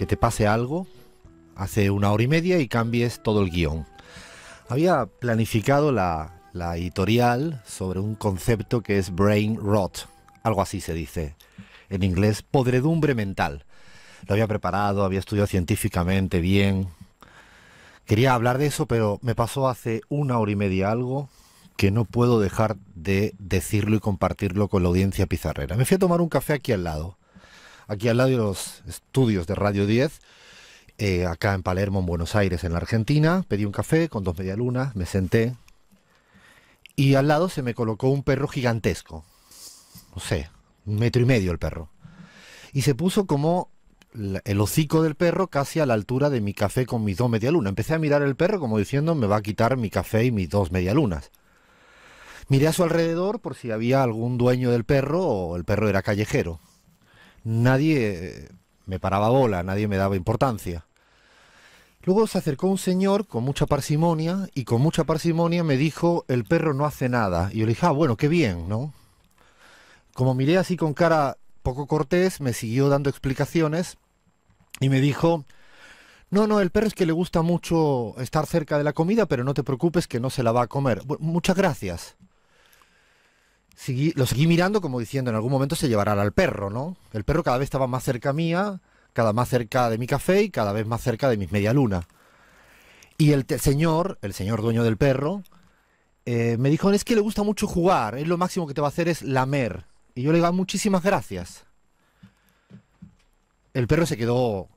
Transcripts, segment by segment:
que te pase algo hace una hora y media y cambies todo el guión. Había planificado la, editorial sobre un concepto que es brain rot, algo así se dice en inglés, podredumbre mental. Lo había preparado, había estudiado científicamente bien. Quería hablar de eso, pero me pasó hace una hora y media algo que no puedo dejar de decirlo y compartirlo con la audiencia pizarrera. Me fui a tomar un café aquí al lado aquí al lado de los estudios de Radio 10, eh, acá en Palermo, en Buenos Aires, en la Argentina. Pedí un café con dos medialunas, me senté y al lado se me colocó un perro gigantesco. No sé, un metro y medio el perro. Y se puso como el hocico del perro casi a la altura de mi café con mis dos medialunas. Empecé a mirar el perro como diciendo me va a quitar mi café y mis dos medialunas. Miré a su alrededor por si había algún dueño del perro o el perro era callejero nadie me paraba bola, nadie me daba importancia. Luego se acercó un señor con mucha parsimonia y con mucha parsimonia me dijo, el perro no hace nada. Y yo le dije, ah, bueno, qué bien, ¿no? Como miré así con cara poco cortés, me siguió dando explicaciones y me dijo, no, no, el perro es que le gusta mucho estar cerca de la comida, pero no te preocupes que no se la va a comer. muchas gracias lo seguí mirando como diciendo, en algún momento se llevará al perro, ¿no? El perro cada vez estaba más cerca mía, cada más cerca de mi café y cada vez más cerca de mi media luna. Y el señor, el señor dueño del perro, eh, me dijo, es que le gusta mucho jugar, es lo máximo que te va a hacer es lamer. Y yo le digo, ah, muchísimas gracias. El perro se quedó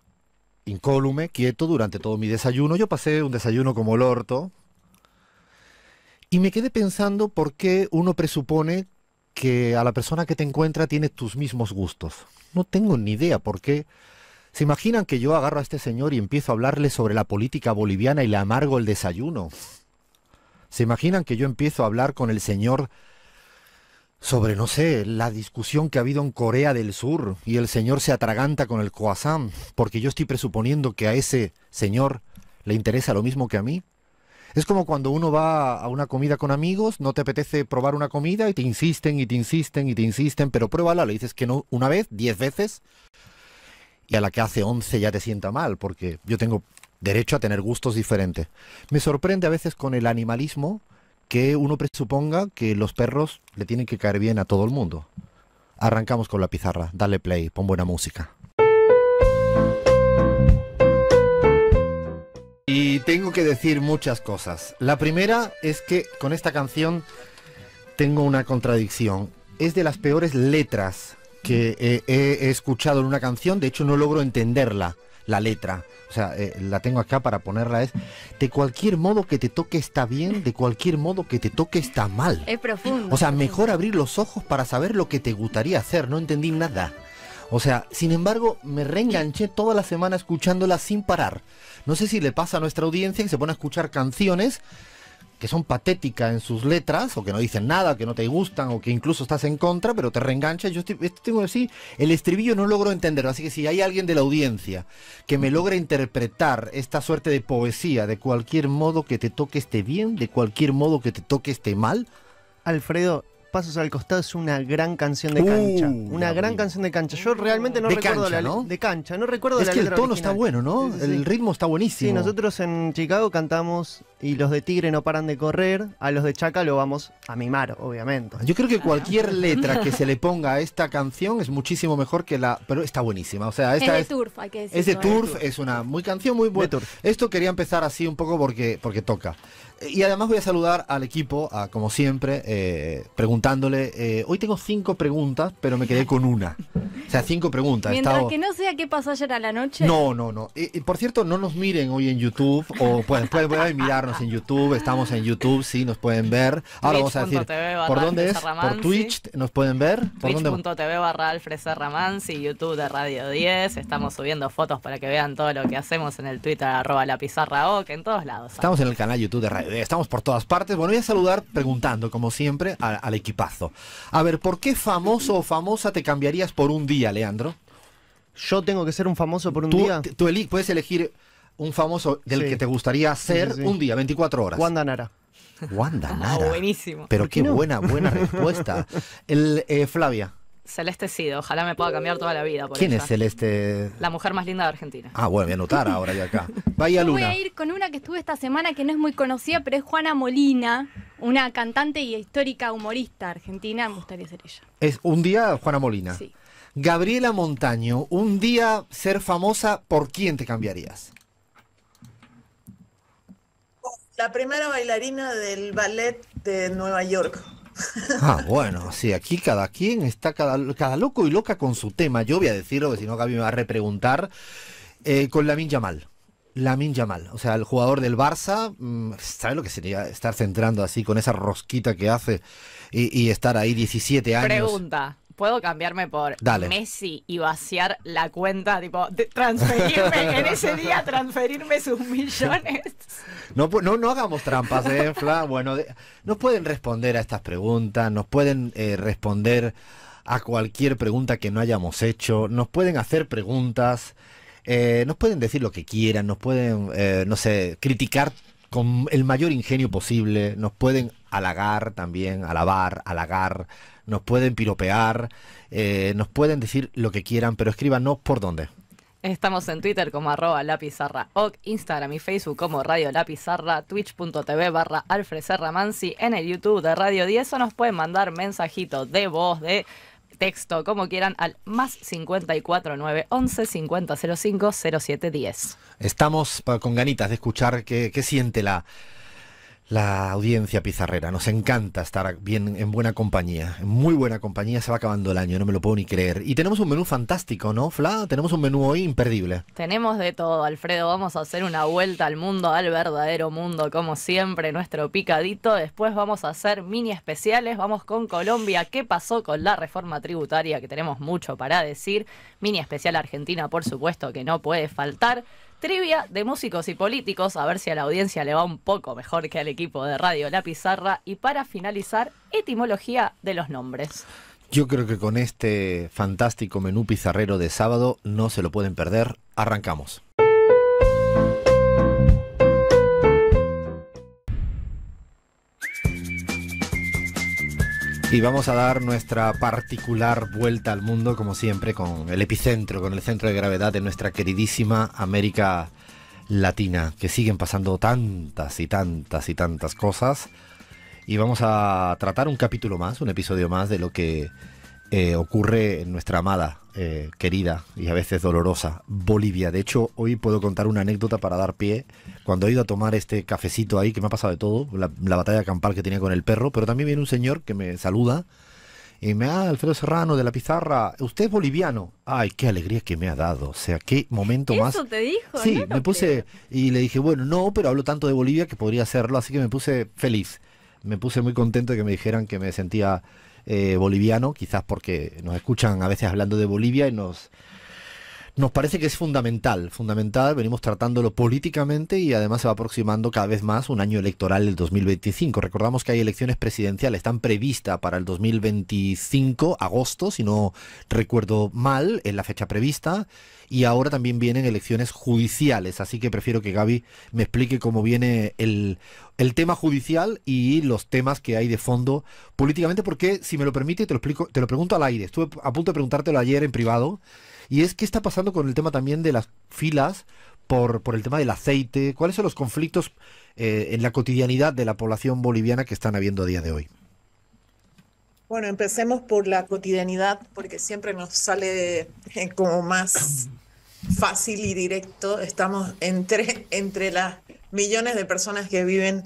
incólume, quieto durante todo mi desayuno. Yo pasé un desayuno como el orto. Y me quedé pensando por qué uno presupone que a la persona que te encuentra tiene tus mismos gustos. No tengo ni idea por qué. ¿Se imaginan que yo agarro a este señor y empiezo a hablarle sobre la política boliviana y le amargo el desayuno? ¿Se imaginan que yo empiezo a hablar con el señor sobre, no sé, la discusión que ha habido en Corea del Sur y el señor se atraganta con el croissant? Porque yo estoy presuponiendo que a ese señor le interesa lo mismo que a mí. Es como cuando uno va a una comida con amigos, no te apetece probar una comida y te insisten y te insisten y te insisten, pero pruébala, le dices que no una vez, diez veces, y a la que hace once ya te sienta mal, porque yo tengo derecho a tener gustos diferentes. Me sorprende a veces con el animalismo que uno presuponga que los perros le tienen que caer bien a todo el mundo. Arrancamos con la pizarra, dale play, pon buena música. tengo que decir muchas cosas. La primera es que con esta canción tengo una contradicción. Es de las peores letras que he escuchado en una canción. De hecho, no logro entenderla, la letra. O sea, eh, la tengo acá para ponerla. Es de cualquier modo que te toque está bien, de cualquier modo que te toque está mal. Es profundo. O sea, mejor abrir los ojos para saber lo que te gustaría hacer. No entendí nada. O sea, sin embargo, me reenganché toda la semana escuchándola sin parar. No sé si le pasa a nuestra audiencia y se pone a escuchar canciones que son patéticas en sus letras, o que no dicen nada, que no te gustan, o que incluso estás en contra, pero te reengancha. Yo esto tengo que decir, el estribillo no logro entenderlo. Así que si hay alguien de la audiencia que me logre interpretar esta suerte de poesía, de cualquier modo que te toque esté bien, de cualquier modo que te toque esté mal. Alfredo, pasos al costado es una gran canción de uh, cancha. una gran canción de cancha. Yo realmente no recuerdo la de cancha, no recuerdo es que el tono está bueno, ¿no? el ritmo está buenísimo. Sí, nosotros en Chicago cantamos y los de Tigre no paran de correr, a los de Chaca lo vamos a mimar, obviamente. Yo creo que cualquier letra que se le ponga a esta canción es muchísimo mejor que la, pero está buenísima, o sea, esta es, de Turf, Es ¿eh? Turf, es una muy canción muy buena. Esto quería empezar así un poco porque porque toca. Y además voy a saludar al equipo, como siempre, eh, preguntándole. Eh, hoy tengo cinco preguntas, pero me quedé con una. O sea, cinco preguntas. Mientras que no sea qué pasó ayer a la noche. No, no, no. por cierto, no nos miren hoy en YouTube, o después voy pueden mirarnos en YouTube. Estamos en YouTube, sí, nos pueden ver. Ahora vamos a decir, ¿por dónde es? Por Twitch nos pueden ver. Twitch.tv barra Alfredo YouTube de Radio 10. Estamos subiendo fotos para que vean todo lo que hacemos en el Twitter, arroba la pizarra o en todos lados. Estamos en el canal YouTube de Radio eh, estamos por todas partes. Bueno, voy a saludar preguntando, como siempre, al equipazo. A ver, ¿por qué famoso o famosa te cambiarías por un día, Leandro? Yo tengo que ser un famoso por un día. Tú puedes elegir un famoso del que te gustaría ser un día, 24 horas. Wanda Nara. Wanda ah, Nara. buenísimo. Pero qué buena, buena respuesta. El, eh, Flavia. Celeste Sido, ojalá me pueda cambiar toda la vida. ¿Quién es Celeste? La mujer más linda de Argentina. Ah, bueno, voy a anotar ahora y acá. vaya Yo Voy a ir con una que estuve esta semana que no es muy conocida, pero es Juana Molina, una cantante y histórica humorista argentina. Me gustaría ser ella. Es un día Juana Molina. Sí. Gabriela Montaño, un día ser famosa, ¿por quién te cambiarías? La primera bailarina del ballet de Nueva York. Ah, bueno, sí, aquí cada quien está, cada, loco y loca con su tema. Yo voy a decirlo, que si no Gaby me va a repreguntar, eh, con Lamin Yamal. Lamin Yamal, o sea, el jugador del Barça, mm, ¿sabes lo que sería estar centrando así con esa rosquita que hace y, y estar ahí 17 años? Pregunta puedo cambiarme por Messi y vaciar la cuenta, tipo, transferirme en ese día, transferirme sus millones. No, no, no hagamos trampas, ¿eh, Bueno, nos pueden responder a estas preguntas, nos pueden eh, responder a cualquier pregunta que no hayamos hecho, nos pueden hacer preguntas, eh, nos pueden decir lo que quieran, nos pueden, eh, no sé, criticar con el mayor ingenio posible, nos pueden halagar también, alabar, halagar, nos pueden piropear, eh, nos pueden decir lo que quieran, pero escríbanos por dónde. Estamos en Twitter como arroba la pizarra Instagram y Facebook como Radio La twitch.tv barra Alfreserramansi, en el YouTube de Radio 10 o nos pueden mandar mensajitos de voz, de texto, como quieran, al más 549 11 50 05 Estamos con ganitas de escuchar qué siente la la audiencia pizarrera. Nos encanta estar bien en buena compañía, en muy buena compañía. Se va acabando el año, no me lo puedo ni creer. Y tenemos un menú fantástico, ¿no, Fla? Tenemos un menú hoy imperdible. Tenemos de todo, Alfredo. Vamos a hacer una vuelta al mundo, al verdadero mundo, como siempre, nuestro picadito. Después vamos a hacer mini especiales. Vamos con Colombia. ¿Qué pasó con la reforma tributaria? Que tenemos mucho para decir. Mini especial Argentina, por supuesto, que no puede faltar trivia de músicos y políticos, a ver si a la audiencia le va un poco mejor que al equipo de Radio La Pizarra, y para finalizar, etimología de los nombres. Yo creo que con este fantástico menú pizarrero de sábado no se lo pueden perder. Arrancamos. Y vamos a dar nuestra particular vuelta al mundo, como siempre, con el epicentro, con el centro de gravedad de nuestra queridísima América Latina, que siguen pasando tantas y tantas y tantas cosas. Y vamos a tratar un capítulo más, un episodio más de lo que eh, ocurre en nuestra amada, eh, querida y a veces dolorosa Bolivia. De hecho, hoy puedo contar una anécdota para dar pie. Cuando he ido a tomar este cafecito ahí, que me ha pasado de todo, la, batalla campal que tenía con el perro, pero también viene un señor que me saluda y me ah, Alfredo Serrano de la Pizarra, usted es boliviano. Ay, qué alegría que me ha dado. O sea, qué momento más. Eso te dijo. Sí, me puse y le dije, bueno, no, pero hablo tanto de Bolivia que podría hacerlo, así que me puse feliz. Me puse muy contento de que me dijeran que me sentía eh, boliviano, quizás porque nos escuchan a veces hablando de Bolivia y nos nos parece que es fundamental, fundamental, venimos tratándolo políticamente y además se va aproximando cada vez más un año electoral del 2025. Recordamos que hay elecciones presidenciales, están previstas para el 2025, agosto, si no recuerdo mal, en la fecha prevista, y ahora también vienen elecciones judiciales, así que prefiero que Gaby me explique cómo viene el, el tema judicial y los temas que hay de fondo políticamente, porque si me lo permite, te explico, te lo pregunto al aire, estuve a punto de preguntártelo ayer en privado. Y es qué está pasando con el tema también de las filas por, por el tema del aceite. ¿Cuáles son los conflictos eh, en la cotidianidad de la población boliviana que están habiendo a día de hoy? Bueno, empecemos por la cotidianidad, porque siempre nos sale eh, como más fácil y directo. Estamos entre, entre las millones de personas que viven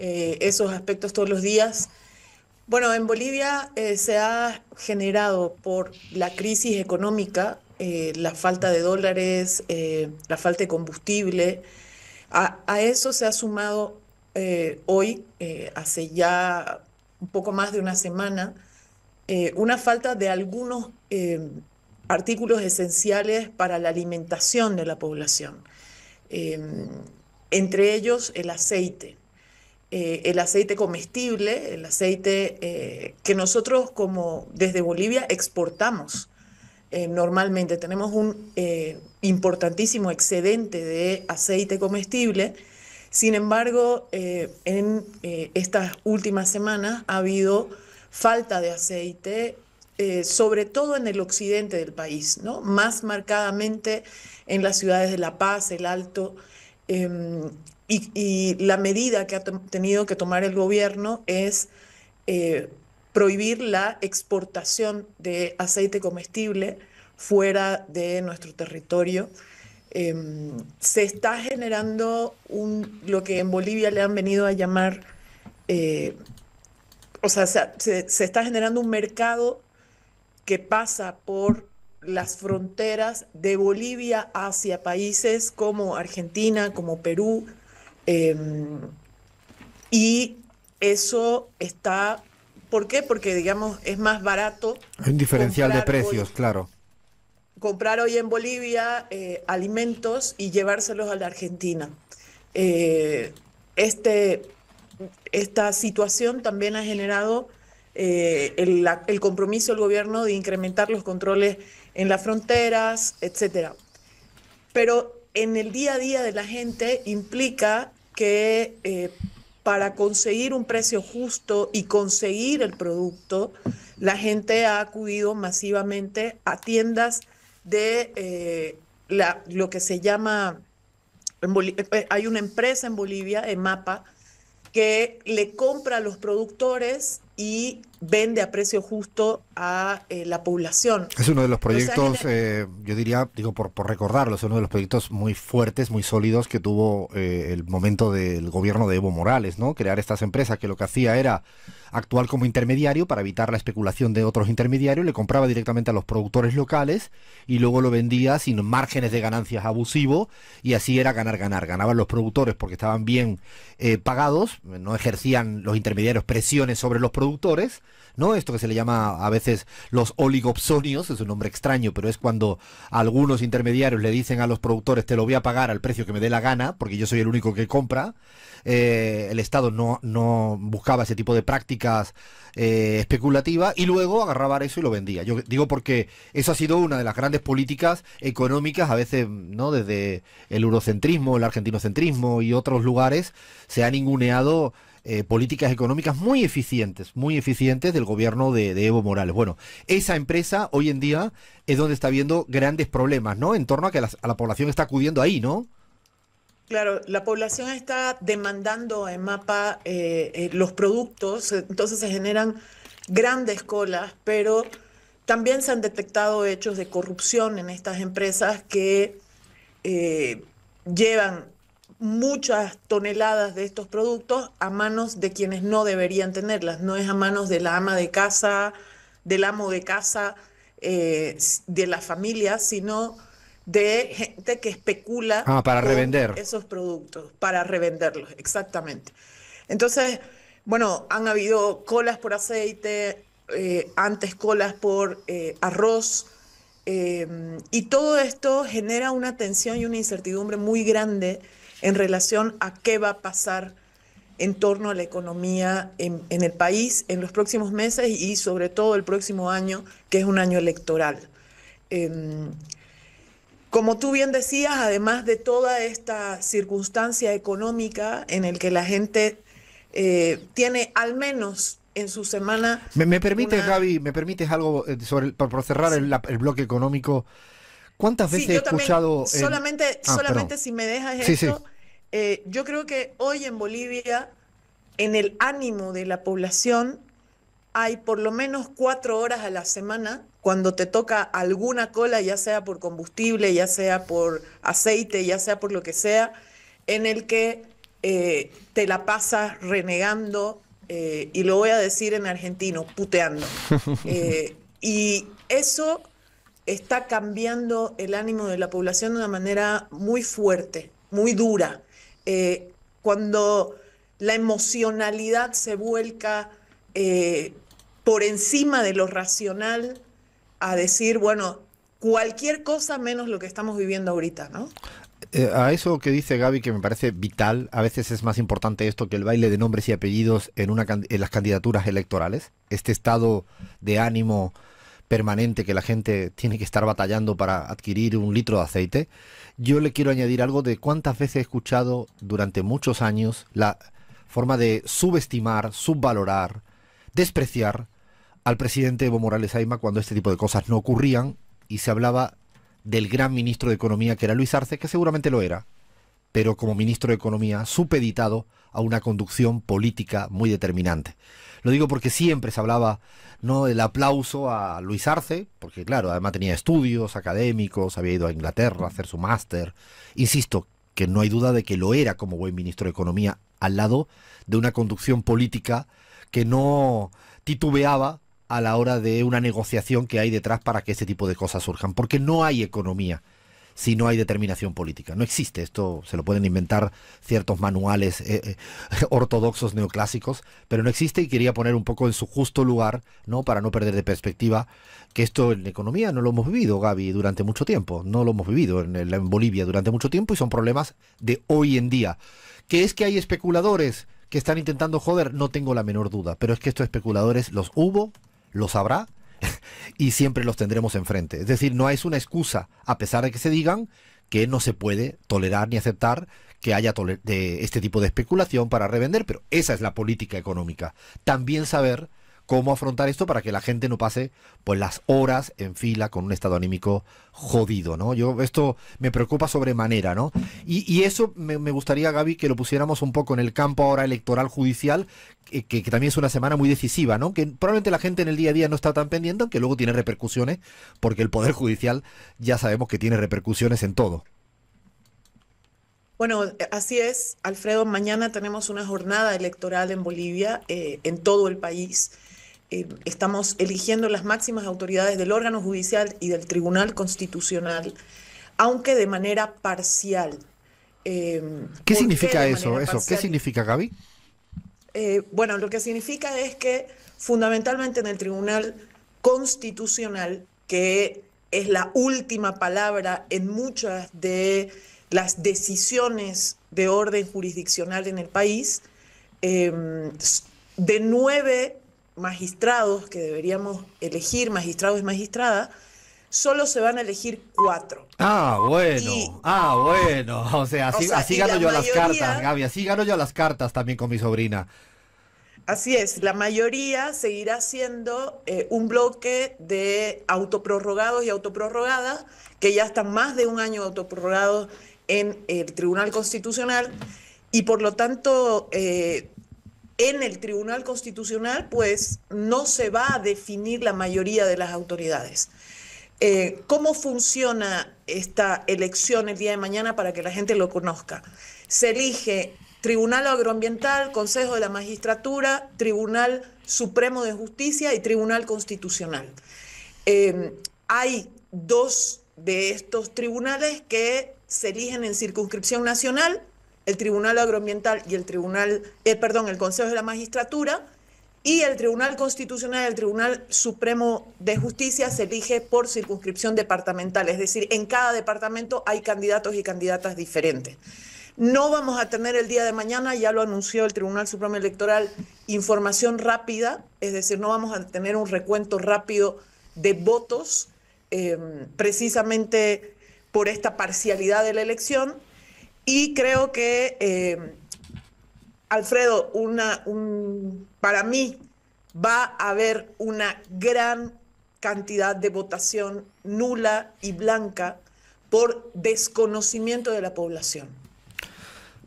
eh, esos aspectos todos los días. Bueno, en Bolivia se ha generado por la crisis económica eh, la falta de dólares, eh, la falta de combustible. A, eso se ha sumado eh, hoy, hace ya un poco más de una semana, una falta de algunos artículos esenciales para la alimentación de la población, entre ellos el aceite. el aceite comestible, el aceite que nosotros como desde Bolivia exportamos. Eh, normalmente tenemos un eh, importantísimo excedente de aceite comestible. Sin embargo, eh, en estas últimas semanas ha habido falta de aceite, sobre todo en el occidente del país, ¿no? más marcadamente en las ciudades de La Paz, El Alto. Em, y, la medida que ha tenido que tomar el gobierno es prohibir la exportación de aceite comestible fuera de nuestro territorio. Em, se está generando un, lo que en Bolivia le han venido a llamar, eh, o sea, se, está generando un mercado que pasa por las fronteras de Bolivia hacia países como Argentina, como Perú, em, y eso está ¿Por qué? Porque, digamos, es más barato. un diferencial de precios, claro. Comprar hoy en Bolivia eh, alimentos y llevárselos a la Argentina. Eh, este, esta situación también ha generado eh, el, compromiso del gobierno de incrementar los controles en las fronteras, etc. Pero en el día a día de la gente implica que para conseguir un precio justo y conseguir el producto, la gente ha acudido masivamente a tiendas de eh, lo que se llama, eh, eh, hay una empresa en Bolivia, EMAPA, que le compra a los productores y vende a precio justo a eh, la población. Es uno de los proyectos, eh, yo diría, digo por, por recordarlo, es uno de los proyectos muy fuertes, muy sólidos que tuvo eh, el momento del gobierno de Evo Morales, ¿no? Crear estas empresas que lo que hacía era actual como intermediario para evitar la especulación de otros intermediarios, le compraba directamente a los productores locales y luego lo vendía sin márgenes de ganancias abusivos y así era ganar, ganar. Ganaban los productores porque estaban bien eh, pagados, no ejercían los intermediarios presiones sobre los productores ¿no? Esto que se le llama a veces los oligopsonios, es un nombre extraño, pero es cuando algunos intermediarios le dicen a los productores te lo voy a pagar al precio que me dé la gana, porque yo soy el único que compra. Eh, el Estado no, no buscaba ese tipo de prácticas eh, especulativas y luego agarraba eso y lo vendía. Yo digo porque eso ha sido una de las grandes políticas económicas, a veces, ¿no? Desde el eurocentrismo, el argentinocentrismo y otros lugares, se ha ninguneado eh, políticas económicas muy eficientes, muy eficientes del gobierno de, Evo Morales. Bueno, esa empresa hoy en día es donde está habiendo grandes problemas, ¿no? En torno a que a la población está acudiendo ahí, ¿no? Claro, la población está demandando en mapa eh, eh, los productos, entonces se generan grandes colas, pero también se han detectado hechos de corrupción en estas empresas que llevan muchas toneladas de estos productos a manos de quienes no deberían tenerlas, no es a manos de la ama de casa, del amo de casa, eh, de la familia, sino de gente que especula ah, para revender esos productos, para revenderlos, exactamente. Entonces, bueno, han habido colas por aceite, eh, antes colas por eh, arroz, y todo esto genera una tensión y una incertidumbre muy grande en relación a qué va a pasar en torno a la economía en, el país en los próximos meses y sobre todo el próximo año, que es un año electoral. Em, como tú bien decías, además de toda esta circunstancia económica en el que la gente eh, tiene al menos en su semana... Me, me permites, Gaby, me permites algo eh, sobre por, cerrar el, bloque económico. ¿Cuántas veces he escuchado... solamente ah, solamente si me dejas eh, yo creo que hoy en Bolivia, en el ánimo de la población, hay por lo menos cuatro horas a la semana cuando te toca alguna cola, ya sea por combustible, ya sea por aceite, ya sea por lo que sea, en el que eh, te la pasas renegando, eh, y lo voy a decir en argentino, puteando. y eso está cambiando el ánimo de la población de una manera muy fuerte, muy dura. Eh, cuando la emocionalidad se vuelca eh, por encima de lo racional a decir, bueno, cualquier cosa menos lo que estamos viviendo ahorita, ¿no? Eh, a eso que dice Gaby, que me parece vital, a veces es más importante esto que el baile de nombres y apellidos en, una, en las candidaturas electorales, este estado de ánimo permanente que la gente tiene que estar batallando para adquirir un litro de aceite, yo le quiero añadir algo de cuántas veces he escuchado durante muchos años la forma de subestimar, subvalorar, despreciar al presidente Evo Morales Aima cuando este tipo de cosas no ocurrían y se hablaba del gran ministro de Economía que era Luis Arce, que seguramente lo era, pero como ministro de Economía, supeditado a una conducción política muy determinante. Lo digo porque siempre se hablaba no del aplauso a Luis Arce, porque claro, además tenía estudios académicos, había ido a Inglaterra a hacer su máster. Insisto, que no hay duda de que lo era como buen ministro de Economía, al lado de una conducción política que no titubeaba a la hora de una negociación que hay detrás para que ese tipo de cosas surjan, porque no hay economía si no hay determinación política. No existe, esto se lo pueden inventar ciertos manuales eh, eh, ortodoxos neoclásicos, pero no existe y quería poner un poco en su justo lugar, ¿no? Para no perder de perspectiva que esto en la economía no lo hemos vivido, Gaby, durante mucho tiempo, no lo hemos vivido en, en Bolivia durante mucho tiempo y son problemas de hoy en día. Que es que hay especuladores que están intentando joder, no tengo la menor duda, pero es que estos especuladores los hubo, los habrá y siempre los tendremos enfrente. Es decir, no es una excusa, a pesar de que se digan, que no se puede tolerar ni aceptar que haya de este tipo de especulación para revender, pero esa es la política económica. También saber cómo afrontar esto para que la gente no pase pues las horas en fila con un estado anímico jodido, ¿no? Yo esto me preocupa sobremanera, ¿no? Y, eso me, gustaría, Gaby, que lo pusiéramos un poco en el campo ahora electoral judicial, que, también es una semana muy decisiva, ¿no? Que probablemente la gente en el día a día no está tan pendiente, aunque luego tiene repercusiones, porque el poder judicial ya sabemos que tiene repercusiones en todo. Bueno, así es, Alfredo. Mañana tenemos una jornada electoral en Bolivia, eh, en todo el país. Eh, estamos eligiendo las máximas autoridades del órgano judicial y del Tribunal Constitucional, aunque de manera parcial. Em, ¿Qué significa eso? ¿Qué significa, Gaby? Eh, bueno, lo que significa es que fundamentalmente en el Tribunal Constitucional, que es la última palabra en muchas de las decisiones de orden jurisdiccional en el país, em, de nueve magistrados que deberíamos elegir, magistrados y magistradas, solo se van a elegir cuatro. Ah, bueno, ah, bueno. O sea, así, así gano yo las cartas, Gaby, así gano yo las cartas también con mi sobrina. Así es, la mayoría seguirá siendo eh, un bloque de autoprorrogados y autoprorrogadas, que ya están más de un año autoprorrogados en el Tribunal Constitucional, y por lo tanto eh, en el Tribunal Constitucional, pues no se va a definir la mayoría de las autoridades. Eh, ¿Cómo funciona esta elección el día de mañana para que la gente lo conozca? Se elige Tribunal Agroambiental, Consejo de la Magistratura, Tribunal Supremo de Justicia y Tribunal Constitucional. Em, hay dos de estos tribunales que se eligen en circunscripción nacional el Tribunal Agroambiental y el Tribunal, eh, perdón, el Consejo de la Magistratura y el Tribunal Constitucional, el Tribunal Supremo de Justicia se elige por circunscripción departamental, es decir, en cada departamento hay candidatos y candidatas diferentes. No vamos a tener el día de mañana, ya lo anunció el Tribunal Supremo Electoral, información rápida, es decir, no vamos a tener un recuento rápido de votos eh, precisamente por esta parcialidad de la elección y creo que, eh, Alfredo, una, para mí va a haber una gran cantidad de votación nula y blanca por desconocimiento de la población.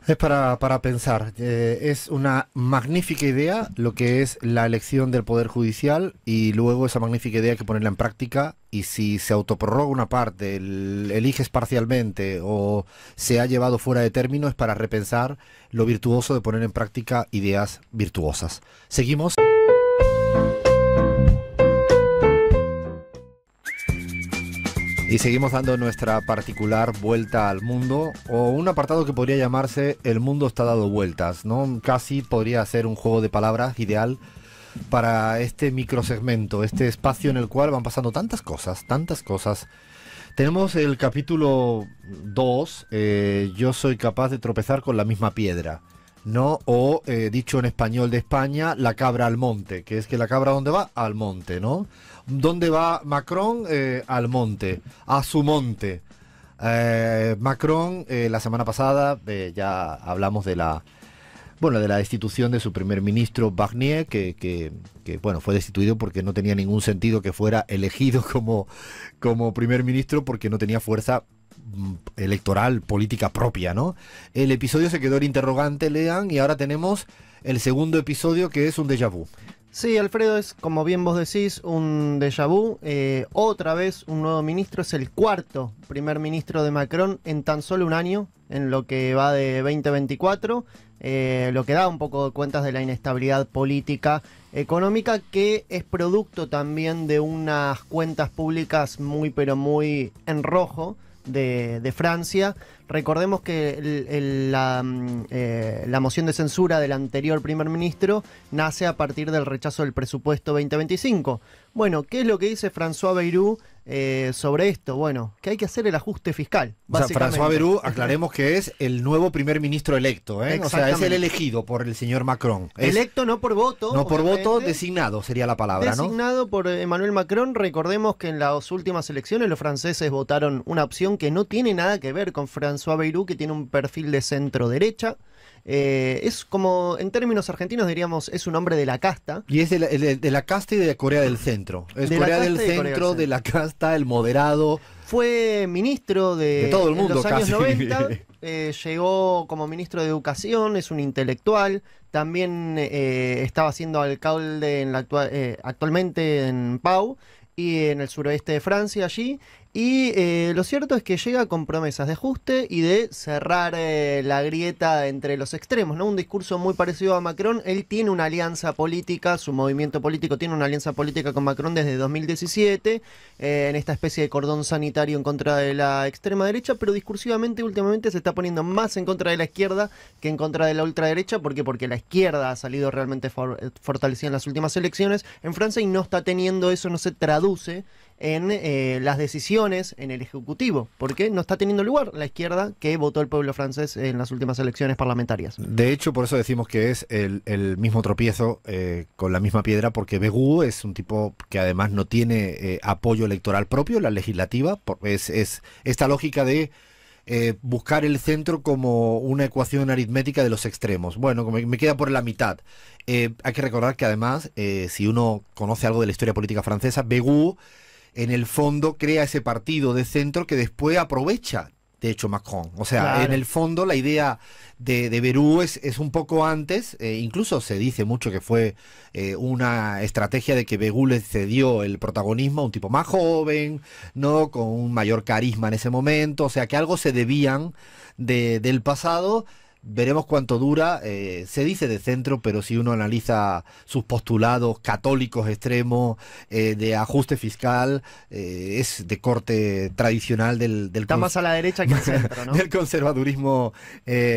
Es para, para pensar. Eh, es una magnífica idea lo que es la elección del Poder Judicial y luego esa magnífica idea que ponerla en práctica y si se autoprorroga una parte, eliges parcialmente o se ha llevado fuera de término es para repensar lo virtuoso de poner en práctica ideas virtuosas. Seguimos. Y seguimos dando nuestra particular vuelta al mundo, o un apartado que podría llamarse El mundo está dado vueltas, ¿no? Casi podría ser un juego de palabras ideal para este microsegmento, este espacio en el cual van pasando tantas cosas, tantas cosas. Tenemos el capítulo 2, eh, Yo soy capaz de tropezar con la misma piedra, ¿no? O, eh, dicho en español de España, la cabra al monte, que es que la cabra ¿dónde va? Al monte, ¿no? ¿Dónde va Macron? Eh, al monte, a su monte. Eh, Macron, eh, la semana pasada ya hablamos de la, bueno, de la destitución de su primer ministro Barnier, que, bueno, fue destituido porque no tenía ningún sentido que fuera elegido como, como primer ministro porque no tenía fuerza mm, electoral, política propia, ¿no? El episodio se quedó en interrogante, lean, y ahora tenemos el segundo episodio que es un déjà vu. Sí, Alfredo, es como bien vos decís, un déjà vu. Eh, otra vez un nuevo ministro, es el cuarto primer ministro de Macron en tan solo un año, en lo que va de 2024, eh, lo que da un poco de cuentas de la inestabilidad política económica, que es producto también de unas cuentas públicas muy, pero muy en rojo de Francia. Recordemos que la, mm, eh, la, moción de censura del anterior primer ministro nace a partir del rechazo del presupuesto 2025. Bueno, ¿qué es lo que dice François Bayrou? Eh, sobre esto. Bueno, que hay que hacer el ajuste fiscal. O sea, François Beirut, aclaremos que es el nuevo primer ministro electo, ¿eh? O sea, es el elegido por el señor Macron. electo no por voto. No por voto, designado sería la palabra, designado ¿no? Designado por Emmanuel Macron. Recordemos que en las últimas elecciones los franceses votaron una opción que no tiene nada que ver con François Beirut que tiene un perfil de centro derecha. Eh, es como, en términos argentinos diríamos, es un hombre de la casta. Y es de la, casta y de Corea del Centro. Es Corea del Centro, de la casta, el moderado. Fue ministro de, todo el mundo, los años 90. Eh, llegó como ministro de Educación, es un intelectual. También eh, estaba siendo alcalde en la actual, actualmente en Pau y en el suroeste de Francia allí. Y eh, lo cierto es que llega con promesas de ajuste y de cerrar eh, la grieta entre los extremos, ¿no? Un discurso muy parecido a Macron. Él tiene una alianza política, su movimiento político tiene una alianza política con Macron desde 2017, eh, en esta especie de cordón sanitario en contra de la extrema derecha, pero discursivamente últimamente se está poniendo más en contra de la izquierda que en contra de la ultraderecha, ¿por qué? porque la izquierda ha salido realmente fortalecida en las últimas elecciones en Francia y no está teniendo eso, no se traduce en eh, las decisiones en el Ejecutivo, porque no está teniendo lugar la izquierda que votó el pueblo francés en las últimas elecciones parlamentarias. De hecho, por eso decimos que es el, mismo tropiezo eh, con la misma piedra, porque Begú es un tipo que además no tiene eh, apoyo electoral propio, la legislativa, es, esta lógica de... buscar el centro como una ecuación aritmética de los extremos. Bueno, me, queda por la mitad. hay que recordar que además, si uno conoce algo de la historia política francesa, Begu en el fondo crea ese partido de centro que después aprovecha, de hecho, Macron. O sea, en el fondo la idea de, de Berú es, un poco antes, eh, incluso se dice mucho que fue eh, una estrategia de que Berú le cedió el protagonismo a un tipo más joven, ¿no? Con un mayor carisma en ese momento, o sea, que algo se debían de, del pasado Veremos cuánto dura. Eh, se dice de centro, pero si uno analiza sus postulados católicos extremos, eh, de ajuste fiscal, eh, es de corte tradicional del... más a la derecha que conservadurismo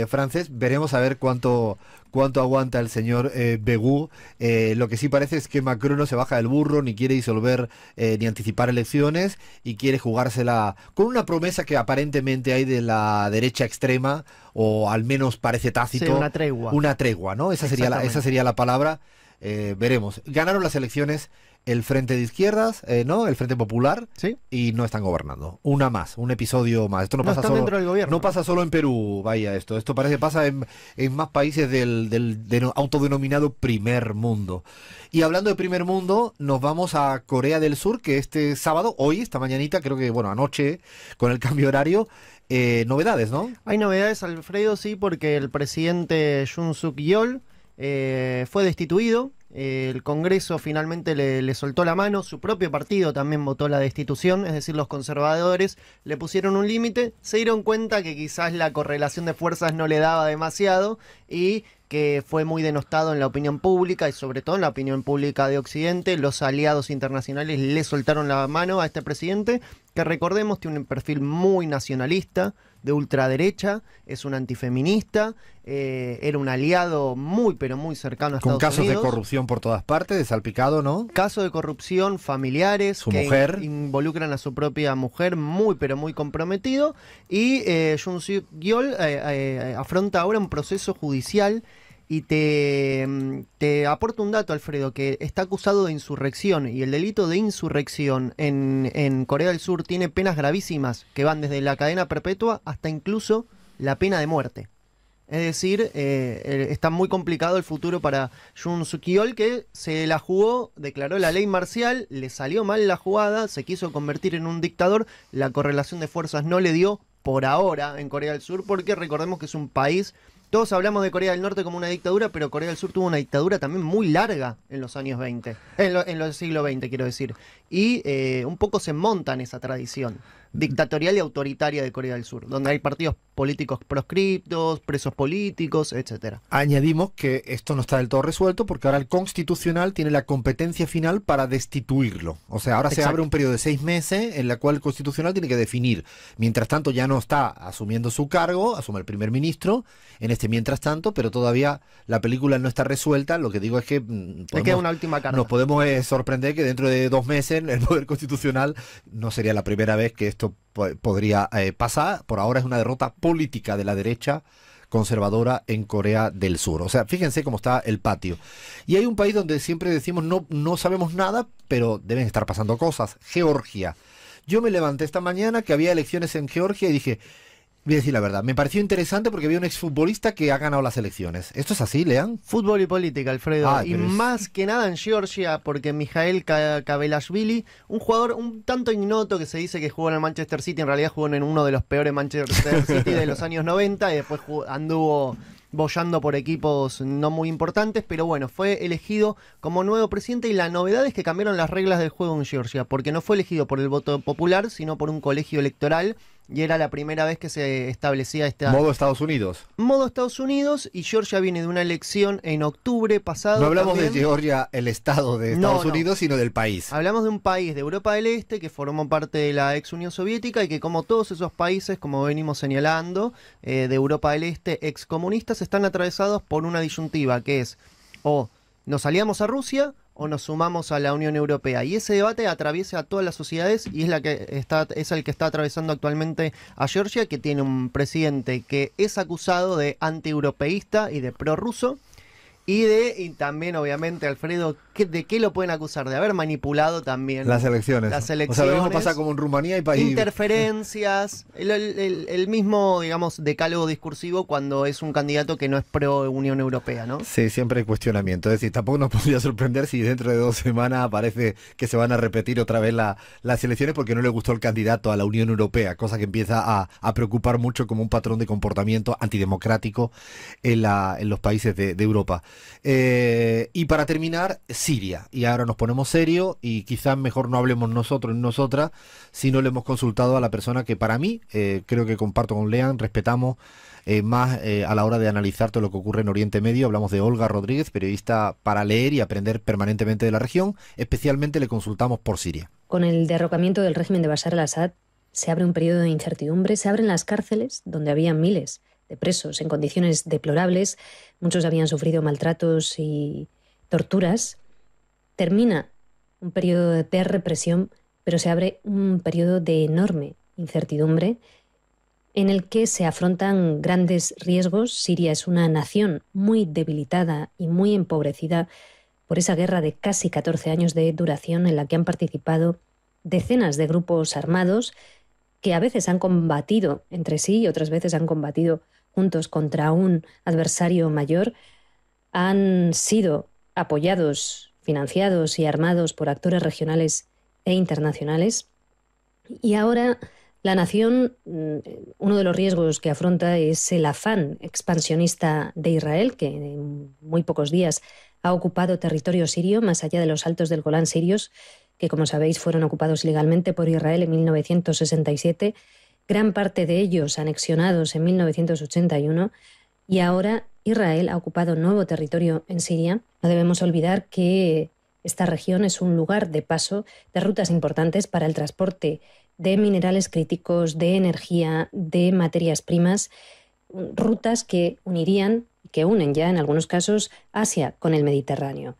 francés. Veremos a ver cuánto, cuánto aguanta el señor eh, Begu. Eh, lo que sí parece es que Macron no se baja del burro, ni quiere disolver eh, ni anticipar elecciones, y quiere jugársela con una promesa que aparentemente hay de la derecha extrema, o al menos parece tácito. una tregua. Una tregua, ¿no? Esa sería la, esa sería la palabra. veremos. Ganaron las elecciones el Frente de Izquierdas, eh, ¿no? El Frente Popular. Sí. Y no están gobernando. Una más, un episodio más. Esto no, pasa solo. del gobierno. No pasa solo en Perú, vaya esto. Esto parece pasa en, más países del, autodenominado primer mundo. Y hablando de primer mundo, nos vamos a Corea del Sur, que este sábado, hoy, esta mañanita, creo que, bueno, anoche, con el cambio horario, eh, novedades, ¿no? Hay novedades, Alfredo, sí, porque el presidente Jun Suk Yeol eh, fue destituido el Congreso finalmente le, soltó la mano, su propio partido también votó la destitución, es decir, los conservadores le pusieron un límite, se dieron cuenta que quizás la correlación de fuerzas no le daba demasiado y que fue muy denostado en la opinión pública y sobre todo en la opinión pública de Occidente, los aliados internacionales le soltaron la mano a este presidente, que recordemos tiene un perfil muy nacionalista, de ultraderecha, es un antifeminista, eh, era un aliado muy, pero muy cercano a Con casos de corrupción por todas partes, de salpicado, ¿no? Casos de corrupción familiares. que involucran a su propia mujer, muy, pero muy comprometido. Y eh, Jun Gyol eh, eh, afronta ahora un proceso judicial y te, mm, aporto un dato, Alfredo, que está acusado de insurrección y el delito de insurrección en, Corea del Sur tiene penas gravísimas que van desde la cadena perpetua hasta incluso la pena de muerte. Es decir, eh, está muy complicado el futuro para Jun Suk-yeol que se la jugó, declaró la ley marcial, le salió mal la jugada, se quiso convertir en un dictador, la correlación de fuerzas no le dio por ahora en Corea del Sur, porque recordemos que es un país todos hablamos de Corea del Norte como una dictadura, pero Corea del Sur tuvo una dictadura también muy larga en los años 20, en, los siglos 20 quiero decir. Y eh, un poco se monta en esa tradición dictatorial y autoritaria de Corea del Sur, donde hay partidos políticos proscriptos, presos políticos, etcétera. Añadimos que esto no está del todo resuelto porque ahora el Constitucional tiene la competencia final para destituirlo. O sea, ahora se abre un periodo de seis meses en la cual el Constitucional tiene que definir. Mientras tanto, ya no está asumiendo su cargo, asume el primer ministro en este mientras tanto, pero todavía la película no está resuelta. Lo que digo es que mm, una última nos podemos eh, sorprender que dentro de dos meses el Poder Constitucional no sería la primera vez que esto esto podría eh, pasar. Por ahora es una derrota política de la derecha conservadora en Corea del Sur. O sea, fíjense cómo está el patio. Y hay un país donde siempre decimos no, no sabemos nada, pero deben estar pasando cosas. Georgia. Yo me levanté esta mañana que había elecciones en Georgia y dije, voy a decir la verdad, me pareció interesante porque vi un exfutbolista que ha ganado las elecciones. ¿Esto es así, Lean? Fútbol y política, Alfredo. Ah, y más que nada en Georgia, porque Mijael Kabelashvili, un jugador un tanto ignoto que se dice que jugó en el Manchester City, en realidad jugó en uno de los peores Manchester City de los años 90 y después anduvo bollando por equipos no muy importantes, pero bueno, fue elegido como nuevo presidente y la novedad es que cambiaron las reglas del juego en Georgia, porque no fue elegido por el voto popular, sino por un colegio electoral y era la primera vez que se establecía este... Modo Estados Unidos. Modo Estados Unidos y Georgia viene de una elección en octubre pasado. No hablamos de Georgia, el estado de Estados Unidos, sino del país. Hablamos de un país de Europa del Este que formó parte de la ex Unión Soviética y que como todos esos países, como venimos señalando, eh, de Europa del Este, ex comunistas están atravesados por una disyuntiva que es o nos salíamos a Rusia o nos sumamos a la Unión Europea. Y ese debate atraviesa a todas las sociedades y es, la que es el que está atravesando actualmente a Georgia, que tiene un presidente que es acusado de antieuropeísta y de prorruso y también obviamente, Alfredo, ¿de qué lo pueden acusar? De haber manipulado también. Las elecciones. O sea, lo pasa como en Rumanía y países Interferencias, el, mismo, digamos, decálogo discursivo cuando es un candidato que no es pro Unión Europea, ¿no? Sí, siempre hay cuestionamiento. Es decir, tampoco nos podría sorprender si dentro de dos semanas aparece que se van a repetir otra vez las elecciones porque no le gustó el candidato a la Unión Europea, cosa que empieza a, preocupar mucho como un patrón de comportamiento antidemocrático en, la, en los países de Europa. Eh, y para terminar, Siria. Y ahora nos ponemos serio y quizás mejor no hablemos nosotros y nosotras si no le hemos consultado a la persona que para mí, eh, creo que comparto con Lean, respetamos eh, más a la hora de analizar todo lo que ocurre en Oriente Medio. Hablamos de Olga Rodríguez, periodista para leer y aprender permanentemente de la región. Especialmente le consultamos por Siria. Con el derrocamiento del régimen de Bashar al-Assad se abre un periodo de incertidumbre, se abren las cárceles donde había miles de presos en condiciones deplorables, muchos habían sufrido maltratos y torturas, termina un periodo de represión, pero se abre un periodo de enorme incertidumbre en el que se afrontan grandes riesgos. Siria es una nación muy debilitada y muy empobrecida por esa guerra de casi 14 años de duración en la que han participado decenas de grupos armados que a veces han combatido entre sí y otras veces han combatido juntos contra un adversario mayor, han sido apoyados, financiados y armados por actores regionales e internacionales. Y ahora la nación, mm, uno de los riesgos que afronta es el afán expansionista de Israel, que en muy pocos días ha ocupado territorio sirio, más allá de los altos del Golán sirios, que como sabéis fueron ocupados ilegalmente por Israel en 1967 gran parte de ellos anexionados en 1981, y ahora Israel ha ocupado nuevo territorio en Siria. No debemos olvidar que esta región es un lugar de paso de rutas importantes para el transporte de minerales críticos, de energía, de materias primas, rutas que unirían, que unen ya en algunos casos Asia con el Mediterráneo.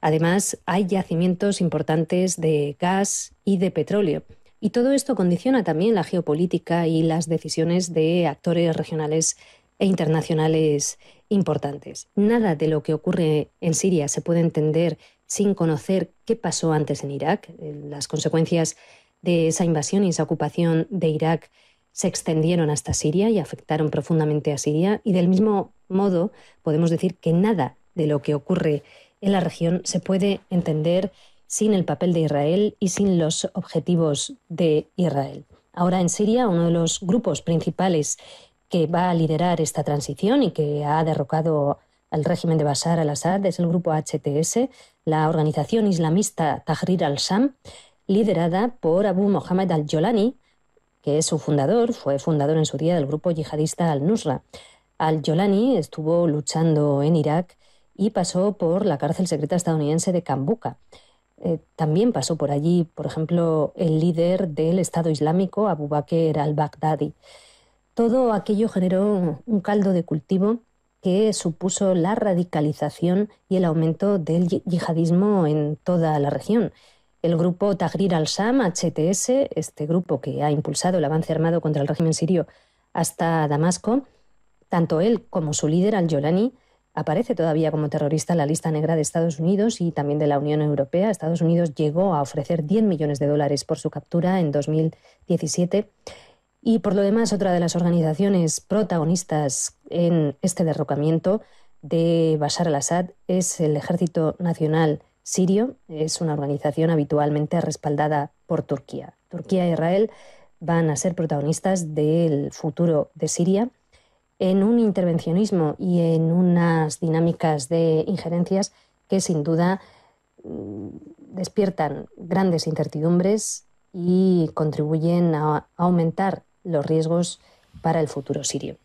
Además, hay yacimientos importantes de gas y de petróleo, y todo esto condiciona también la geopolítica y las decisiones de actores regionales e internacionales importantes. Nada de lo que ocurre en Siria se puede entender sin conocer qué pasó antes en Irak. Eh, las consecuencias de esa invasión y esa ocupación de Irak se extendieron hasta Siria y afectaron profundamente a Siria. Y del mismo modo podemos decir que nada de lo que ocurre en la región se puede entender sin el papel de Israel y sin los objetivos de Israel. Ahora en Siria, uno de los grupos principales que va a liderar esta transición y que ha derrocado al régimen de Bashar al-Assad es el grupo HTS, la organización islamista Tahrir al-Sham, liderada por Abu Mohammed al-Jolani, que es su fundador, fue fundador en su día del grupo yihadista al-Nusra. Al-Jolani estuvo luchando en Irak y pasó por la cárcel secreta estadounidense de Kambuka. Eh, también pasó por allí, por ejemplo, el líder del Estado Islámico, Abu Bakr al-Baghdadi. Todo aquello generó un caldo de cultivo que supuso la radicalización y el aumento del yihadismo en toda la región. El grupo Tahrir al-Sham, HTS, este grupo que ha impulsado el avance armado contra el régimen sirio hasta Damasco, tanto él como su líder al-Yolani aparece todavía como terrorista en la lista negra de Estados Unidos y también de la Unión Europea. Estados Unidos llegó a ofrecer 10 millones de dólares por su captura en 2017. Y por lo demás, otra de las organizaciones protagonistas en este derrocamiento de Bashar al-Assad es el Ejército Nacional Sirio. Es una organización habitualmente respaldada por Turquía. Turquía e Israel van a ser protagonistas del futuro de Siria en un intervencionismo y en unas dinámicas de injerencias que sin duda mm, despiertan grandes incertidumbres y contribuyen a aumentar los riesgos para el futuro sirio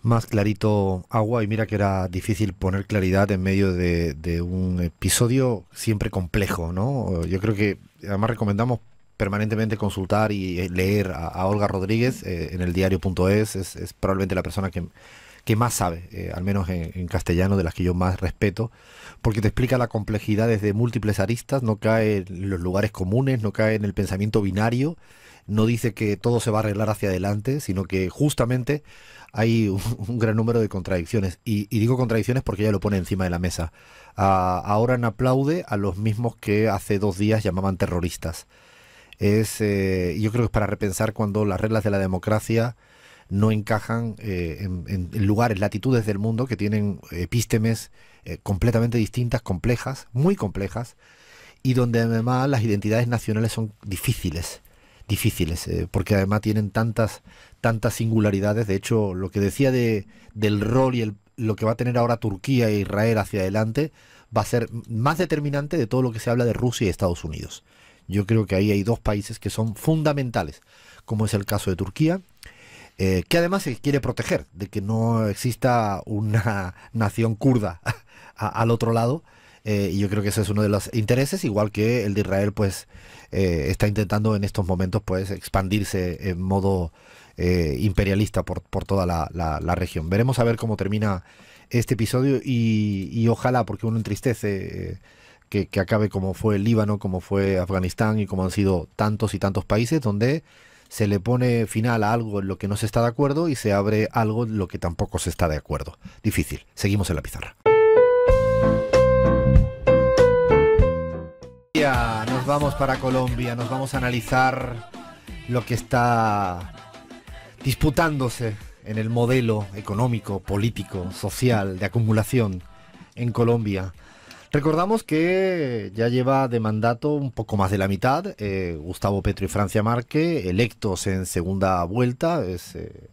más clarito agua y mira que era difícil poner claridad en medio de, de, un episodio siempre complejo, ¿no? Yo creo que además recomendamos permanentemente consultar y eh, leer a, Olga Rodríguez eh, en el diario.es. Es, es probablemente la persona que, que más sabe, eh, al menos en, castellano, de las que yo más respeto, porque te explica la complejidad desde múltiples aristas, no cae en los lugares comunes, no cae en el pensamiento binario, no dice que todo se va a arreglar hacia adelante, sino que justamente hay un, gran número de contradicciones. Y, digo contradicciones porque ella lo pone encima de la mesa. ahora en aplaude a los mismos que hace dos días llamaban terroristas es, eh, yo creo que es para repensar cuando las reglas de la democracia no encajan eh, en, lugares, latitudes del mundo que tienen epístemes eh, completamente distintas, complejas, muy complejas, y donde además las identidades nacionales son difíciles, difíciles, porque además tienen tantas, tantas singularidades. De hecho, lo que decía de, del rol y el, lo que va a tener ahora Turquía e Israel hacia adelante va a ser más determinante de todo lo que se habla de Rusia y Estados Unidos. Yo creo que ahí hay dos países que son fundamentales, como es el caso de Turquía, eh, que además se quiere proteger de que no exista una nación kurda al otro lado. Eh, y yo creo que ese es uno de los intereses, igual que el de Israel, pues eh, está intentando en estos momentos pues expandirse en modo imperialista por, toda la, región. Veremos a ver cómo termina este episodio y, y, ojalá, porque uno entristece que, acabe como fue el Líbano, como fue Afganistán y como han sido tantos y tantos países donde se le pone final a algo en lo que no se está de acuerdo y se abre algo en lo que tampoco se está de acuerdo. Difícil. Seguimos en la pizarra. Nos vamos para Colombia, nos vamos a analizar lo que está disputándose en el modelo económico, político, social de acumulación en Colombia. Recordamos que ya lleva de mandato un poco más de la mitad eh, Gustavo Petro y Francia Márquez, electos en segunda vuelta. en eh,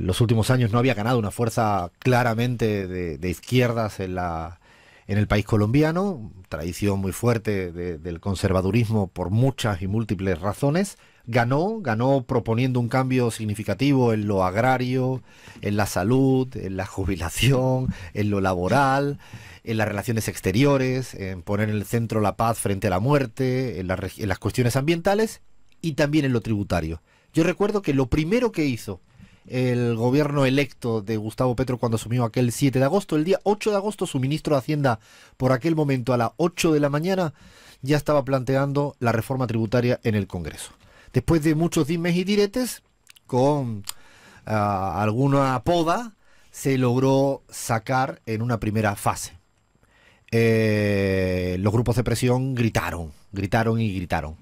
los últimos años no había ganado una fuerza claramente de, izquierdas en la, en el país colombiano, tradición muy fuerte del conservadurismo por muchas y múltiples razones. Ganó, ganó proponiendo un cambio significativo en lo agrario, en la salud, en la jubilación, en lo laboral, en las relaciones exteriores, en poner en el centro la paz frente a la muerte, en, las cuestiones ambientales y también en lo tributario. Yo recuerdo que lo primero que hizo el gobierno electo de Gustavo Petro cuando asumió aquel 7 de agosto. El día 8 de agosto su ministro de Hacienda, por aquel momento a las 8 de la mañana, ya estaba planteando la reforma tributaria en el Congreso. Después de muchos dimes y diretes, con ah, alguna poda, se logró sacar en una primera fase. Eh, los grupos de presión gritaron, gritaron y gritaron.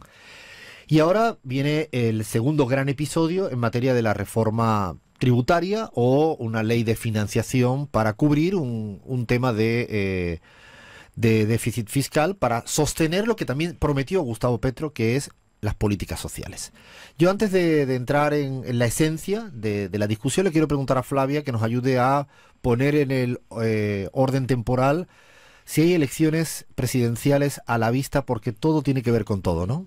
Y ahora viene el segundo gran episodio en materia de la reforma tributaria o una ley de financiación para cubrir un, tema eh, de, déficit fiscal, para sostener lo que también prometió Gustavo Petro, que es las políticas sociales. Yo antes de, entrar en, la esencia de, la discusión, le quiero preguntar a Flavia que nos ayude a poner en el eh, orden temporal si hay elecciones presidenciales a la vista, porque todo tiene que ver con todo, ¿no?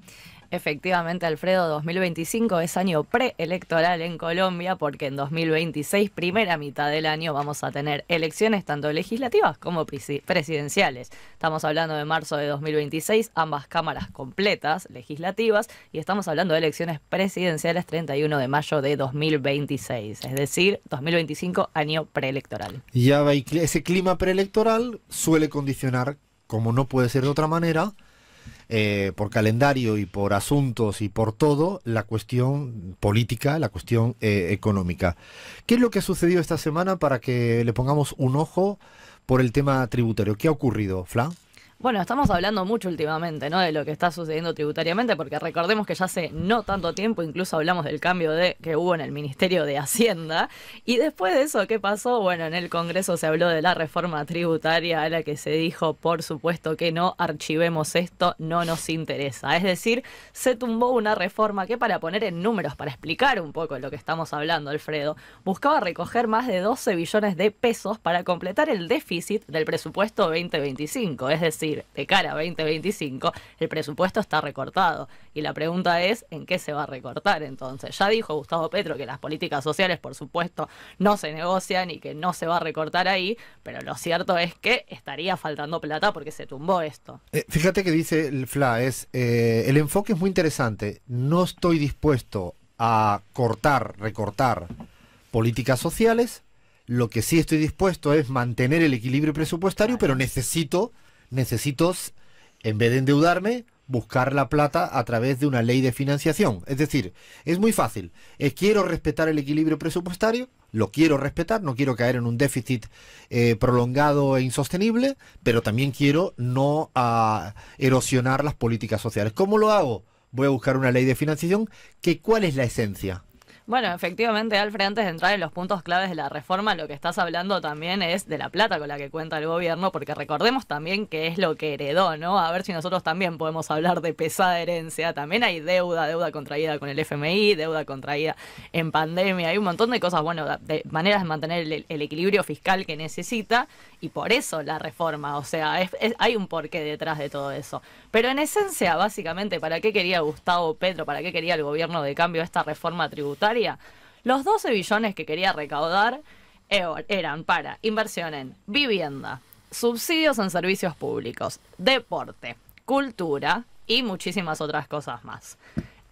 Efectivamente, Alfredo, 2025 es año preelectoral en Colombia porque en 2026, primera mitad del año, vamos a tener elecciones tanto legislativas como presidenciales. Estamos hablando de marzo de 2026, ambas cámaras completas legislativas, y estamos hablando de elecciones presidenciales 31 de mayo de 2026, es decir, 2025 año preelectoral. Ya ese clima preelectoral suele condicionar, como no puede ser de otra manera, eh, por calendario y por asuntos y por todo la cuestión política, la cuestión eh, económica. ¿Qué es lo que ha sucedido esta semana para que le pongamos un ojo por el tema tributario? ¿Qué ha ocurrido, Flan? Bueno, estamos hablando mucho últimamente, ¿no? De lo que está sucediendo tributariamente, porque recordemos que ya hace no tanto tiempo, incluso hablamos del cambio que hubo en el Ministerio de Hacienda. Y después de eso, ¿qué pasó? Bueno, en el Congreso se habló de la reforma tributaria a la que se dijo, por supuesto que no, archivemos esto, no nos interesa. Es decir, se tumbó una reforma que para poner en números, para explicar un poco lo que estamos hablando, Alfredo, buscaba recoger más de 12 billones de pesos para completar el déficit del presupuesto 2025. Es decir, de cara a 2025, el presupuesto está recortado. Y la pregunta es, ¿en qué se va a recortar entonces? Ya dijo Gustavo Petro que las políticas sociales, por supuesto, no se negocian y que no se va a recortar ahí, pero lo cierto es que estaría faltando plata porque se tumbó esto. Eh, fíjate que dice el FLA, es, eh, el enfoque es muy interesante, no estoy dispuesto a cortar, recortar políticas sociales, lo que sí estoy dispuesto es mantener el equilibrio presupuestario, pero necesito necesito, en vez de endeudarme, buscar la plata a través de una ley de financiación. Es decir, es muy fácil. quiero respetar el equilibrio presupuestario, lo quiero respetar, no quiero caer en un déficit eh, prolongado e insostenible, pero también quiero no ah, erosionar las políticas sociales. ¿Cómo lo hago? Voy a buscar una ley de financiación que cuál es la esencia. Bueno, efectivamente, Alfred, antes de entrar en los puntos claves de la reforma, lo que estás hablando también es de la plata con la que cuenta el gobierno, porque recordemos también que es lo que heredó, ¿no? A ver si nosotros también podemos hablar de pesada herencia. También hay deuda, deuda contraída con el FMI, deuda contraída en pandemia, hay un montón de cosas, bueno, de maneras de mantener el, equilibrio fiscal que necesita y por eso la reforma, o sea, hay un porqué detrás de todo eso. Pero en esencia, básicamente, ¿para qué quería Gustavo Petro, para qué quería el gobierno de cambio esta reforma tributaria? Los 12 billones que quería recaudar eh, eran para inversión en vivienda, subsidios en servicios públicos, deporte, cultura y muchísimas otras cosas más.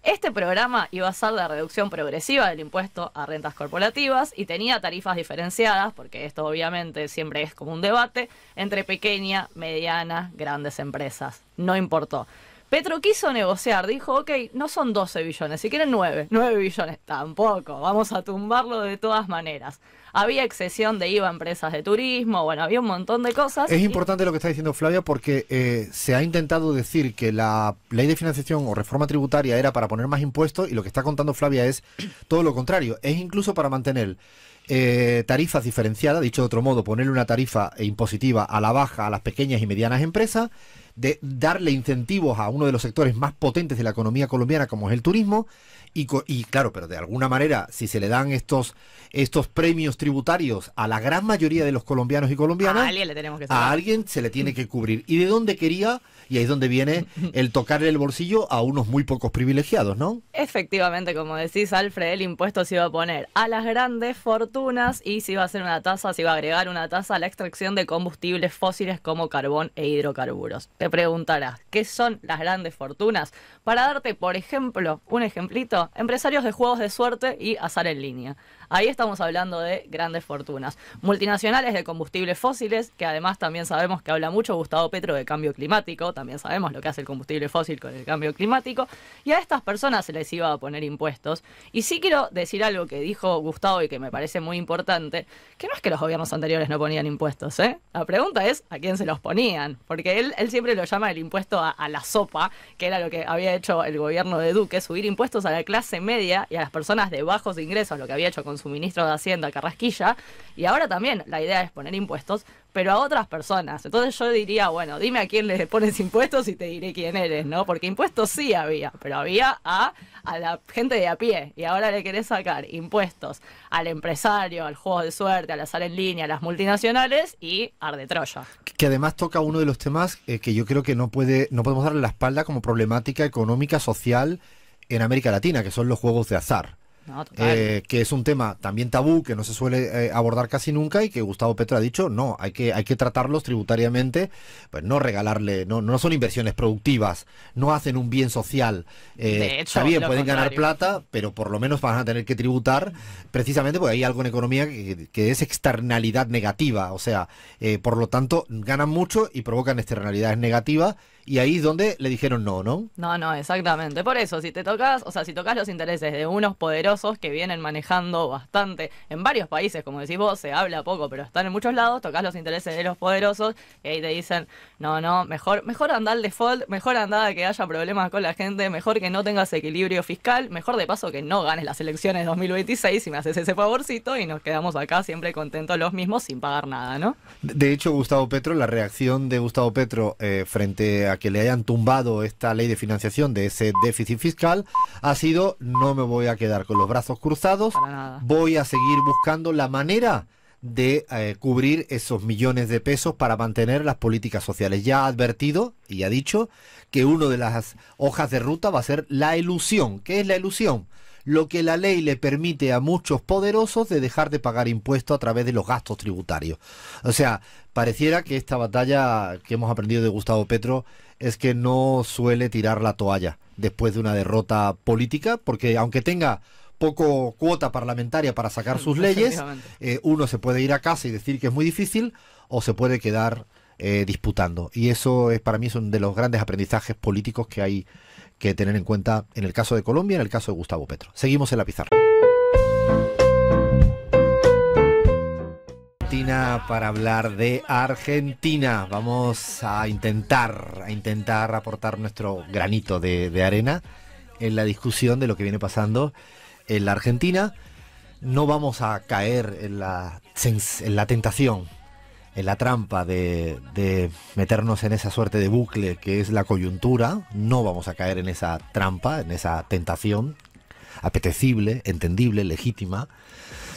Este programa iba a ser la reducción progresiva del impuesto a rentas corporativas y tenía tarifas diferenciadas, porque esto obviamente siempre es como un debate, entre pequeña, mediana, grandes empresas. No importó. Petro quiso negociar, dijo, ok, no son 12 billones, si quieren 9, 9 billones, tampoco, vamos a tumbarlo de todas maneras. Había excesión de IVA a empresas de turismo, bueno, había un montón de cosas. Es importante lo que está diciendo Flavia porque eh, se ha intentado decir que la ley de financiación o reforma tributaria era para poner más impuestos y lo que está contando Flavia es todo lo contrario, es incluso para mantener eh, tarifas diferenciadas, dicho de otro modo, ponerle una tarifa impositiva a la baja a las pequeñas y medianas empresas, de darle incentivos a uno de los sectores más potentes de la economía colombiana como es el turismo y, y claro, pero de alguna manera si se le dan estos, estos premios tributarios a la gran mayoría de los colombianos y colombianas, a alguien se le tiene que cubrir. ¿Y de dónde quería y ahí es donde viene el tocarle el bolsillo a unos muy pocos privilegiados, ¿no? Efectivamente, como decís, Alfred, el impuesto se iba a poner a las grandes fortunas y se iba a hacer una tasa, se iba a agregar una tasa a la extracción de combustibles fósiles como carbón e hidrocarburos. Te preguntarás, ¿qué son las grandes fortunas? Para darte, por ejemplo, un ejemplito, empresarios de juegos de suerte y azar en línea. Ahí estamos hablando de grandes fortunas. Multinacionales de combustibles fósiles, que además también sabemos que habla mucho Gustavo Petro de cambio climático, también sabemos lo que hace el combustible fósil con el cambio climático, y a estas personas se les iba a poner impuestos. Y sí quiero decir algo que dijo Gustavo y que me parece muy importante, que no es que los gobiernos anteriores no ponían impuestos, ¿eh? La pregunta es a quién se los ponían, porque él, siempre lo llama el impuesto a, la sopa, que era lo que había hecho el gobierno de Duque, subir impuestos a la clase media y a las personas de bajos ingresos, lo que había hecho con suministro ministro de Hacienda, Carrasquilla, y ahora también la idea es poner impuestos, pero a otras personas. Entonces yo diría, bueno, dime a quién le pones impuestos y te diré quién eres, ¿no? Porque impuestos sí había, pero había a, a la gente de a pie, y ahora le querés sacar impuestos al empresario, al juego de suerte, a la azar en línea, a las multinacionales y Arde Troya. Que además toca uno de los temas eh, que yo creo que no, puede, no podemos darle la espalda como problemática económica, social en América Latina, que son los juegos de azar. Eh, que es un tema también tabú, que no se suele eh, abordar casi nunca y que Gustavo Petro ha dicho, no, hay que, hay que tratarlos tributariamente, pues no regalarle, no, no son inversiones productivas, no hacen un bien social. Eh, está bien, pueden ganar plata, pero por lo menos van a tener que tributar, precisamente porque hay algo en economía que es externalidad negativa, o sea, por lo tanto, ganan mucho y provocan externalidades negativas y ahí es donde le dijeron no, ¿no? No, no, exactamente. Por eso, si te tocas, o sea, si tocas los intereses de unos poderosos que vienen manejando bastante en varios países, como decís vos, se habla poco, pero están en muchos lados, tocas los intereses de los poderosos y ahí te dicen, no, no, mejor, mejor andar al default, mejor andar que haya problemas con la gente, mejor que no tengas equilibrio fiscal, mejor de paso que no ganes las elecciones 2026 si me haces ese favorcito y nos quedamos acá siempre contentos los mismos sin pagar nada, ¿no? De hecho, Gustavo Petro, la reacción de Gustavo Petro eh, frente a que le hayan tumbado esta ley de financiación de ese déficit fiscal ha sido no me voy a quedar con los brazos cruzados, voy a seguir buscando la manera de eh, cubrir esos millones de pesos para mantener las políticas sociales. Ya ha advertido y ha dicho que una de las hojas de ruta va a ser la ilusión. ¿Qué es la ilusión? lo que la ley le permite a muchos poderosos de dejar de pagar impuestos a través de los gastos tributarios. O sea, pareciera que esta batalla que hemos aprendido de Gustavo Petro es que no suele tirar la toalla después de una derrota política, porque aunque tenga poco cuota parlamentaria para sacar sus leyes, eh, uno se puede ir a casa y decir que es muy difícil o se puede quedar eh, disputando. Y eso es para mí es uno de los grandes aprendizajes políticos que hay que tener en cuenta en el caso de Colombia, en el caso de Gustavo Petro. Seguimos en la pizarra. Argentina para hablar de Argentina. Vamos a intentar, a intentar aportar nuestro granito de, arena en la discusión de lo que viene pasando en la Argentina. No vamos a caer en la, en la tentación en la trampa de, meternos en esa suerte de bucle que es la coyuntura, no vamos a caer en esa trampa, en esa tentación apetecible, entendible, legítima,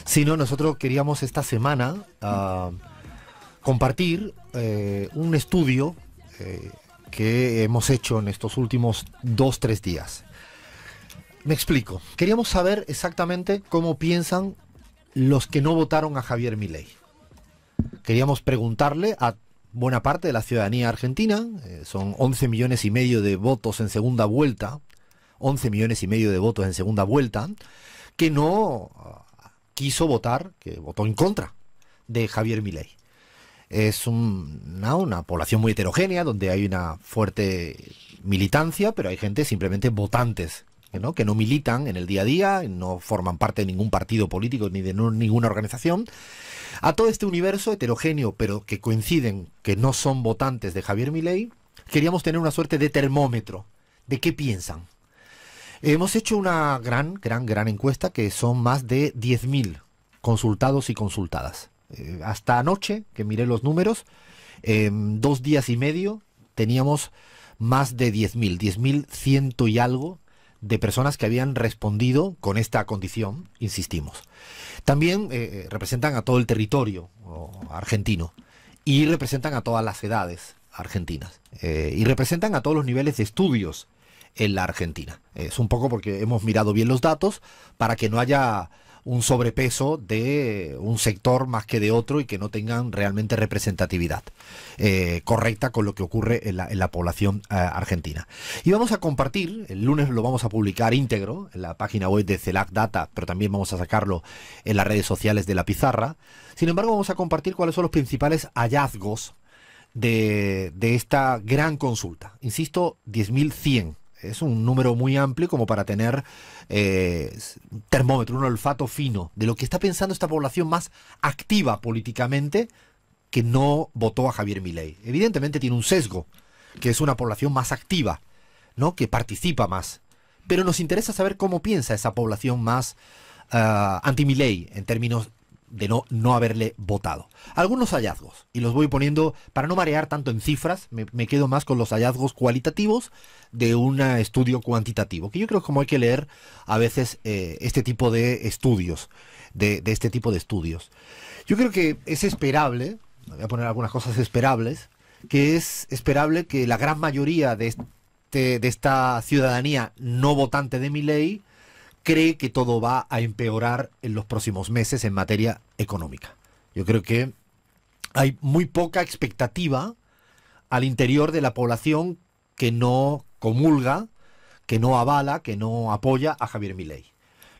sino nosotros queríamos esta semana ah, compartir eh, un estudio eh, que hemos hecho en estos últimos dos, tres días. Me explico. Queríamos saber exactamente cómo piensan los que no votaron a Javier Milei queríamos preguntarle a buena parte de la ciudadanía argentina, eh, son 11 millones y medio de votos en segunda vuelta, 11 millones y medio de votos en segunda vuelta, que no ah, quiso votar, que votó en contra de Javier Milei. Es una, población muy heterogénea, donde hay una fuerte militancia, pero hay gente simplemente votantes ¿no? que no militan en el día a día, no forman parte de ningún partido político ni de ninguna organización, a todo este universo heterogéneo, pero que coinciden, que no son votantes de Javier Milei, queríamos tener una suerte de termómetro de qué piensan. Hemos hecho una gran, gran, gran encuesta que son más de 10.000 consultados y consultadas. Eh, hasta anoche, que miré los números, en dos días y medio teníamos más de 10.000, 10.100 y algo de personas que habían respondido con esta condición, insistimos. También eh, eh, representan a todo el territorio argentino y representan a todas las edades argentinas eh, y representan a todos los niveles de estudios en la Argentina. Es un poco porque hemos mirado bien los datos para que no haya un sobrepeso de un sector más que de otro y que no tengan realmente representatividad eh, correcta con lo que ocurre en la, población eh, argentina. Y vamos a compartir, el lunes lo vamos a publicar íntegro en la página web de CELAC Data, pero también vamos a sacarlo en las redes sociales de la pizarra. Sin embargo, vamos a compartir cuáles son los principales hallazgos de, de esta gran consulta. Insisto, 10.100 es un número muy amplio como para tener un eh, termómetro, un olfato fino de lo que está pensando esta población más activa políticamente que no votó a Javier Milei. Evidentemente tiene un sesgo, que es una población más activa, ¿no? que participa más. Pero nos interesa saber cómo piensa esa población más ah, anti-Milei en términos de no, no haberle votado. Algunos hallazgos, y los voy poniendo para no marear tanto en cifras, me, quedo más con los hallazgos cualitativos de un eh, estudio cuantitativo, que yo creo como hay que leer a veces eh, este tipo de estudios, de, este tipo de estudios. Yo creo que es esperable, voy a poner algunas cosas esperables, que es esperable que la gran mayoría de, este, de esta ciudadanía no votante de mi ley cree que todo va a empeorar en los próximos meses en materia económica. Yo creo que hay muy poca expectativa al interior de la población que no comulga, que no avala, que no apoya a Javier Milei.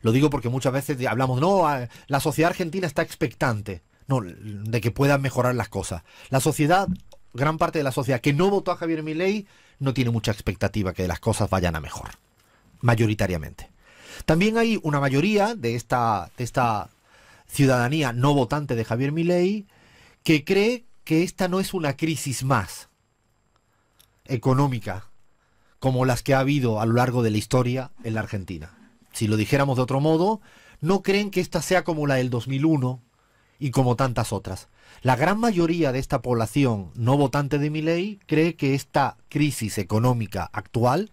Lo digo porque muchas veces hablamos, no, la sociedad argentina está expectante de que puedan mejorar las cosas. La sociedad, gran parte de la sociedad que no votó a Javier Milei, no tiene mucha expectativa que las cosas vayan a mejor, mayoritariamente. También hay una mayoría de esta, esta ciudadanía no votante de Javier Milei que cree que esta no es una crisis más económica como las que ha habido a lo largo de la historia en la Argentina. Si lo dijéramos de otro modo, no creen que esta sea como la del 2001 y como tantas otras. La gran mayoría de esta población no votante de Milei cree que esta crisis económica actual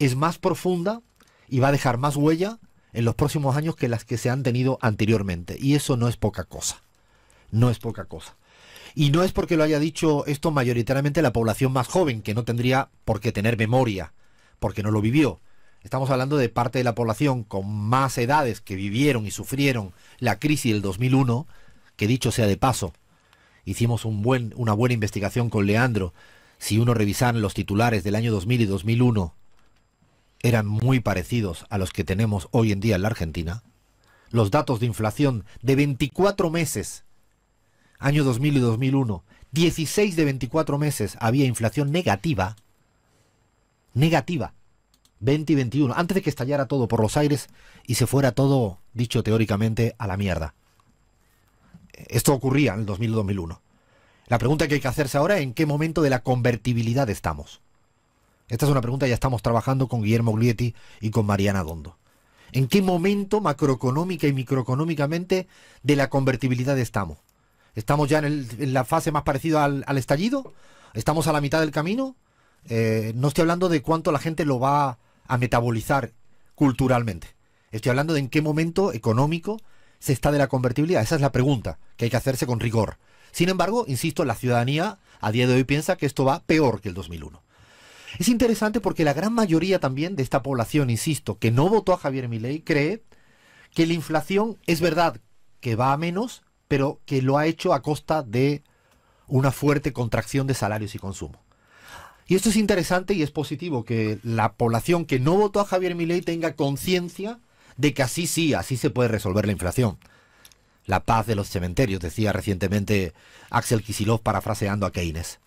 es más profunda y va a dejar más huella en los próximos años que las que se han tenido anteriormente. Y eso no es poca cosa. No es poca cosa. Y no es porque lo haya dicho esto mayoritariamente la población más joven, que no tendría por qué tener memoria, porque no lo vivió. Estamos hablando de parte de la población con más edades que vivieron y sufrieron la crisis del 2001, que dicho sea de paso, hicimos un buen, una buena investigación con Leandro. Si uno revisa los titulares del año 2000 y 2001 eran muy parecidos a los que tenemos hoy en día en la Argentina. Los datos de inflación de 24 meses, año 2000 y 2001, 16 de 24 meses había inflación negativa, negativa, 20 y 21, antes de que estallara todo por los aires y se fuera todo, dicho teóricamente, a la mierda. Esto ocurría en el 2000 y 2001. La pregunta que hay que hacerse ahora es en qué momento de la convertibilidad estamos. Esta es una pregunta que ya estamos trabajando con Guillermo Glietti y con Mariana Dondo. ¿En qué momento macroeconómica y microeconómicamente de la convertibilidad estamos? ¿Estamos ya en, la fase más parecida al, estallido? ¿Estamos a la mitad del camino? Eh, no estoy hablando de cuánto la gente lo va a metabolizar culturalmente. Estoy hablando de en qué momento económico se está de la convertibilidad. Esa es la pregunta que hay que hacerse con rigor. Sin embargo, insisto, la ciudadanía a día de hoy piensa que esto va peor que el 2001. Es interesante porque la gran mayoría también de esta población, insisto, que no votó a Javier Milei, cree que la inflación es verdad que va a menos, pero que lo ha hecho a costa de una fuerte contracción de salarios y consumo. Y esto es interesante y es positivo que la población que no votó a Javier Milei tenga conciencia de que así sí, así se puede resolver la inflación. La paz de los cementerios, decía recientemente Axel Kisilov parafraseando a Keynes.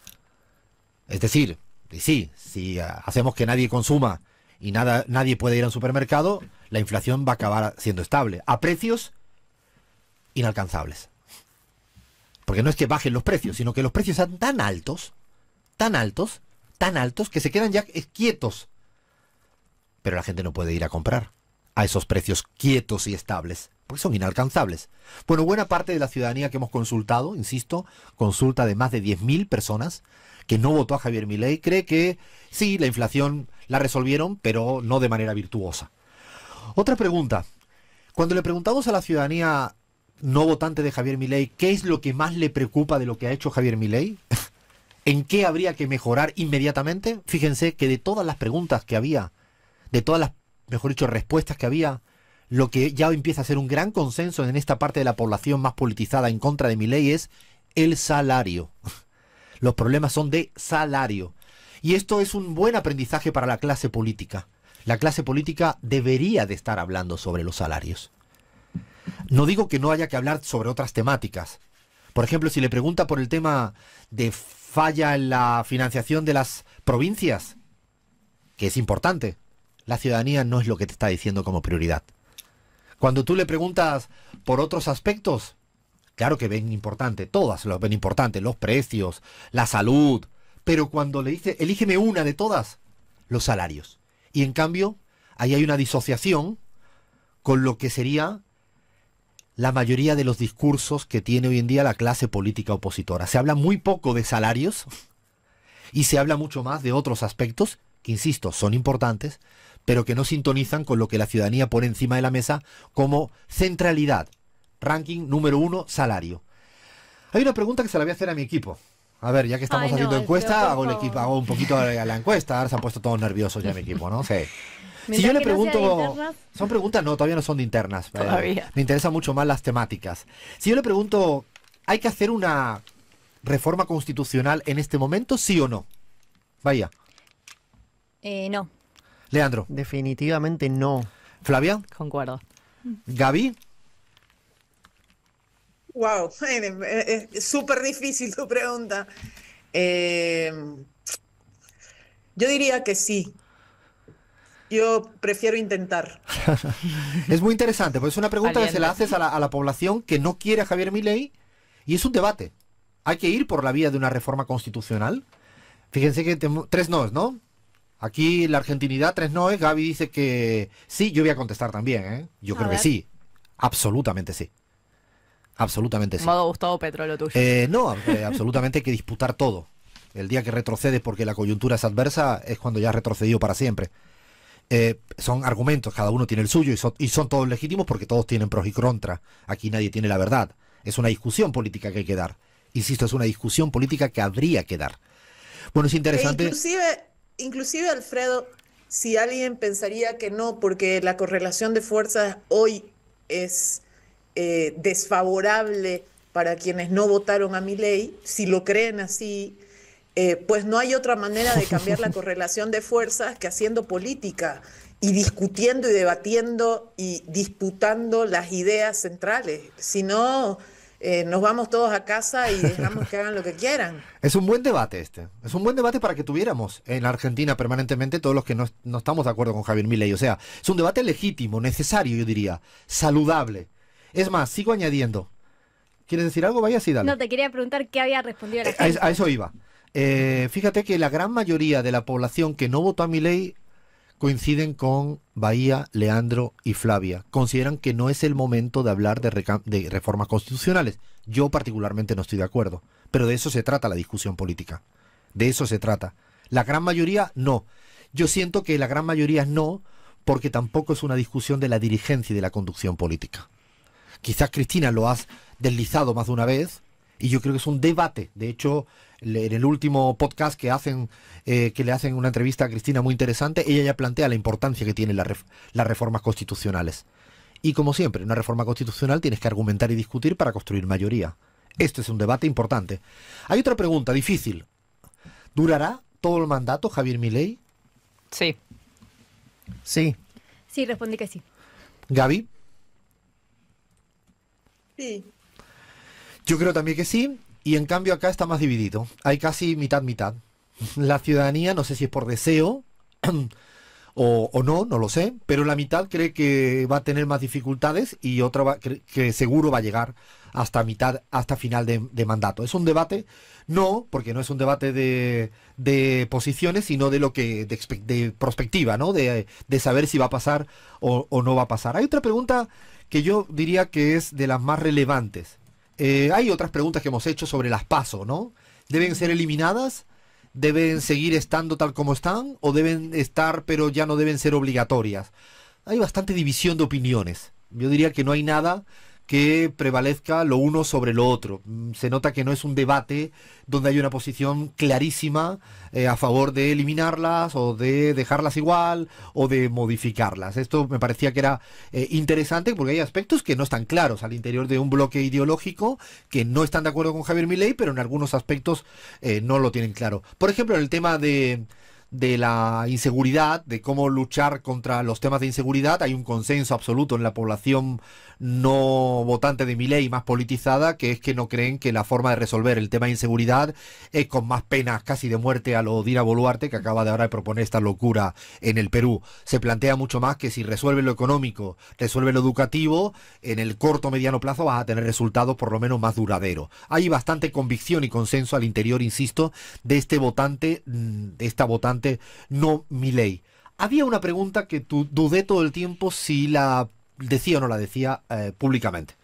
Es decir, y sí, si ah, hacemos que nadie consuma y nada, nadie puede ir al supermercado, la inflación va a acabar siendo estable, a precios inalcanzables. Porque no es que bajen los precios, sino que los precios están tan altos, tan altos, tan altos, que se quedan ya quietos. Pero la gente no puede ir a comprar a esos precios quietos y estables, porque son inalcanzables. Bueno, buena parte de la ciudadanía que hemos consultado, insisto, consulta de más de 10.000 personas, que no votó a Javier Milei, cree que sí, la inflación la resolvieron, pero no de manera virtuosa. Otra pregunta. Cuando le preguntamos a la ciudadanía no votante de Javier Milei, ¿qué es lo que más le preocupa de lo que ha hecho Javier Milei? ¿En qué habría que mejorar inmediatamente? Fíjense que de todas las preguntas que había, de todas las, mejor dicho, respuestas que había, lo que ya empieza a ser un gran consenso en esta parte de la población más politizada en contra de mi es el salario. Los problemas son de salario. Y esto es un buen aprendizaje para la clase política. La clase política debería de estar hablando sobre los salarios. No digo que no haya que hablar sobre otras temáticas. Por ejemplo, si le pregunta por el tema de falla en la financiación de las provincias, que es importante, la ciudadanía no es lo que te está diciendo como prioridad. Cuando tú le preguntas por otros aspectos, Claro que ven importante, todas los ven importantes, los precios, la salud, pero cuando le dice, elígeme una de todas, los salarios. Y en cambio, ahí hay una disociación con lo que sería la mayoría de los discursos que tiene hoy en día la clase política opositora. Se habla muy poco de salarios y se habla mucho más de otros aspectos que, insisto, son importantes, pero que no sintonizan con lo que la ciudadanía pone encima de la mesa como centralidad Ranking número uno, salario. Hay una pregunta que se la voy a hacer a mi equipo. A ver, ya que estamos haciendo encuesta, hago, un poquito a la, encuesta. Ahora se han puesto todos nerviosos ya mi equipo, ¿no? Sí. Si yo le pregunto... son preguntas, no, todavía no son de internas. Todavía. Me interesan mucho más las temáticas. Si yo le pregunto, ¿hay que hacer una reforma constitucional en este momento, sí o no? Vaya. Eh, no. Leandro. Definitivamente no. Flavia. Concuerdo. Gaby. Wow, es súper difícil tu pregunta. Em, yo diría que sí. Yo prefiero intentar. es muy interesante, porque es una pregunta que se la haces a la, población que no quiere a Javier Milei y es un debate. ¿Hay que ir por la vía de una reforma constitucional? Fíjense que tres noes, ¿no? Aquí la argentinidad, tres noes. Gaby dice que sí, yo voy a contestar también, ¿eh? Yo creo que sí, absolutamente sí. Absolutamente sí. Eh, no, eh, absolutamente hay que disputar todo. El día que retrocedes porque la coyuntura es adversa es cuando ya has retrocedido para siempre. Eh, son argumentos, cada uno tiene el suyo y son, y son todos legítimos porque todos tienen pros y contras. Aquí nadie tiene la verdad. Es una discusión política que hay que dar. Insisto, es una discusión política que habría que dar. Bueno, es interesante. E inclusive, inclusive, Alfredo, si alguien pensaría que no, porque la correlación de fuerzas hoy es eh, desfavorable para quienes no votaron a mi ley, si lo creen así, eh, pues no hay otra manera de cambiar la correlación de fuerzas que haciendo política y discutiendo y debatiendo y disputando las ideas centrales. Si no, eh, nos vamos todos a casa y dejamos que hagan lo que quieran. Es un buen debate este. Es un buen debate para que tuviéramos en Argentina permanentemente todos los que no, no estamos de acuerdo con Javier Milei. O sea, es un debate legítimo, necesario, yo diría, saludable es más, sigo añadiendo. ¿Quieres decir algo? Vaya, sí, dale. No, te quería preguntar qué había respondido la eh, A, eso iba. Eh, fíjate que la gran mayoría de la población que no votó a mi ley coinciden con Bahía, Leandro y Flavia. Consideran que no es el momento de hablar de reformas constitucionales. Yo particularmente no estoy de acuerdo, pero de eso se trata la discusión política. De eso se trata. La gran mayoría no. Yo siento que la gran mayoría no, porque tampoco es una discusión de la dirigencia y de la conducción política. Quizás Cristina lo has deslizado más de una vez y yo creo que es un debate. De hecho, en el último podcast que hacen, eh, que le hacen una entrevista a Cristina muy interesante, ella ya plantea la importancia que tienen las reformas constitucionales. Y como siempre, una reforma constitucional tienes que argumentar y discutir para construir mayoría. Este es un debate importante. Hay otra pregunta difícil. ¿Durará todo el mandato Javier Milei? Sí. Sí. Sí, respondí que sí. Gaby. Yo creo también que sí, y en cambio acá está más dividido. Hay casi mitad-mitad. La ciudadanía, no sé si es por deseo o, no, no lo sé, pero la mitad cree que va a tener más dificultades y otra que, seguro va a llegar hasta mitad, hasta final de, mandato. Es un debate, no, porque no es un debate de, posiciones, sino de lo que, de, prospectiva, ¿no? De, saber si va a pasar o no va a pasar. Hay otra pregunta que yo diría que es de las más relevantes. Eh, hay otras preguntas que hemos hecho sobre las PASO, ¿no? ¿Deben ser eliminadas? ¿Deben seguir estando tal como están? ¿O deben estar pero ya no deben ser obligatorias? Hay bastante división de opiniones. Yo diría que no hay nada que prevalezca lo uno sobre lo otro. Mm, se nota que no es un debate donde hay una posición clarísima eh, a favor de eliminarlas o de dejarlas igual o de modificarlas. Esto me parecía que era eh, interesante porque hay aspectos que no están claros al interior de un bloque ideológico que no están de acuerdo con Javier Milei, pero en algunos aspectos eh, no lo tienen claro. Por ejemplo, en el tema de de la inseguridad, de cómo luchar contra los temas de inseguridad. Hay un consenso absoluto en la población no votante de mi ley, más politizada, que es que no creen que la forma de resolver el tema de inseguridad es con más penas casi de muerte a lo Dina Boluarte, que acaba de ahora de proponer esta locura en el Perú. Se plantea mucho más que si resuelve lo económico, resuelve lo educativo, en el corto o mediano plazo vas a tener resultados por lo menos más duraderos. Hay bastante convicción y consenso al interior, insisto, de este votante, mm, de esta votante no mi ley. Había una pregunta que dudé todo el tiempo si la decía o no la decía eh, públicamente.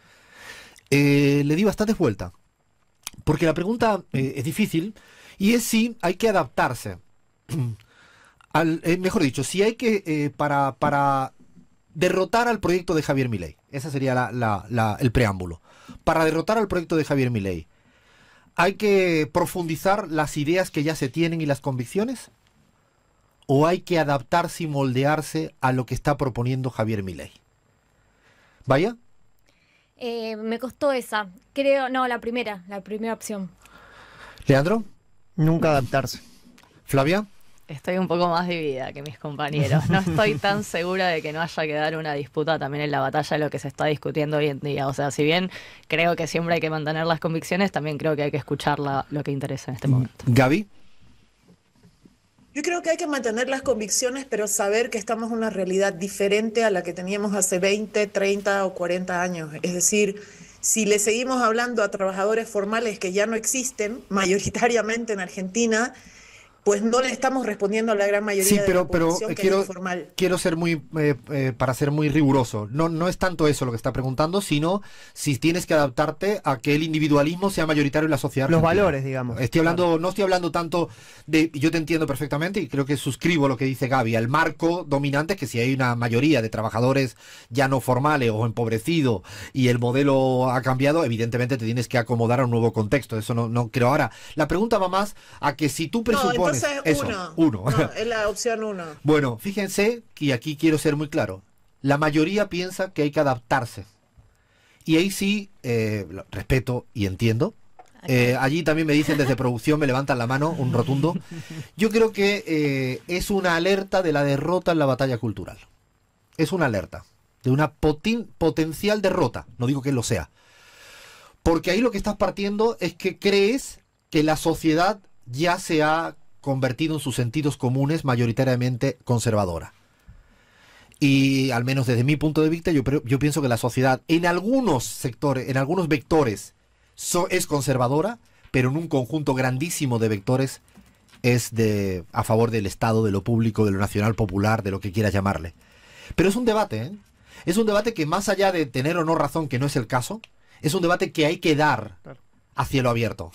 Eh, le di bastante vuelta porque la pregunta eh, es difícil y es si hay que adaptarse. Al, mejor dicho, si hay que, para, para derrotar al proyecto de Javier Milei, ese sería el preámbulo, para derrotar al proyecto de Javier Milei, ¿hay que profundizar las ideas que ya se tienen y las convicciones? ¿O hay que adaptarse y moldearse a lo que está proponiendo Javier Milei? Vaya. Eh, me costó esa. Creo, no, la primera, la primera opción. ¿Leandro? Nunca adaptarse. ¿Flavia? Estoy un poco más dividida que mis compañeros. No estoy tan segura de que no haya que dar una disputa también en la batalla de lo que se está discutiendo hoy en día. O sea, si bien creo que siempre hay que mantener las convicciones, también creo que hay que escuchar lo que interesa en este momento. ¿Gaby? Yo creo que hay que mantener las convicciones, pero saber que estamos en una realidad diferente a la que teníamos hace 20, 30 o 40 años. Es decir, si le seguimos hablando a trabajadores formales que ya no existen, mayoritariamente en Argentina, pues no le estamos respondiendo a la gran mayoría pero, de la población pero eh, quiero, Quiero ser muy, eh, eh, para ser muy riguroso, no, no es tanto eso lo que está preguntando, sino si tienes que adaptarte a que el individualismo sea mayoritario en la sociedad. Los valores, digamos. Estoy hablando, no estoy hablando tanto de, yo te entiendo perfectamente y creo que suscribo lo que dice Gaby, el marco dominante que si hay una mayoría de trabajadores ya no formales o empobrecidos y el modelo ha cambiado, evidentemente te tienes que acomodar a un nuevo contexto, eso no, no creo. Ahora, la pregunta va más a que si tú presupones es uno. es la opción uno. Bueno, fíjense, y aquí quiero ser muy claro, la mayoría piensa que hay que adaptarse. Y ahí sí, eh, respeto y entiendo. Eh, allí también me dicen desde producción, me levantan la mano, un rotundo. Yo creo que eh, es una alerta de la derrota en la batalla cultural. Es una alerta de una potencial derrota, no digo que lo sea. Porque ahí lo que estás partiendo es que crees que la sociedad ya se ha convertido en sus sentidos comunes mayoritariamente conservadora. Y al menos desde mi punto de vista, yo, pienso que la sociedad en algunos sectores, en algunos vectores, es conservadora, pero en un conjunto grandísimo de vectores es de, a favor del Estado, de lo público, de lo nacional popular, de lo que quieras llamarle. Pero es un debate, ¿eh? Es un debate que más allá de tener o no razón, que no es el caso, es un debate que hay que dar a cielo abierto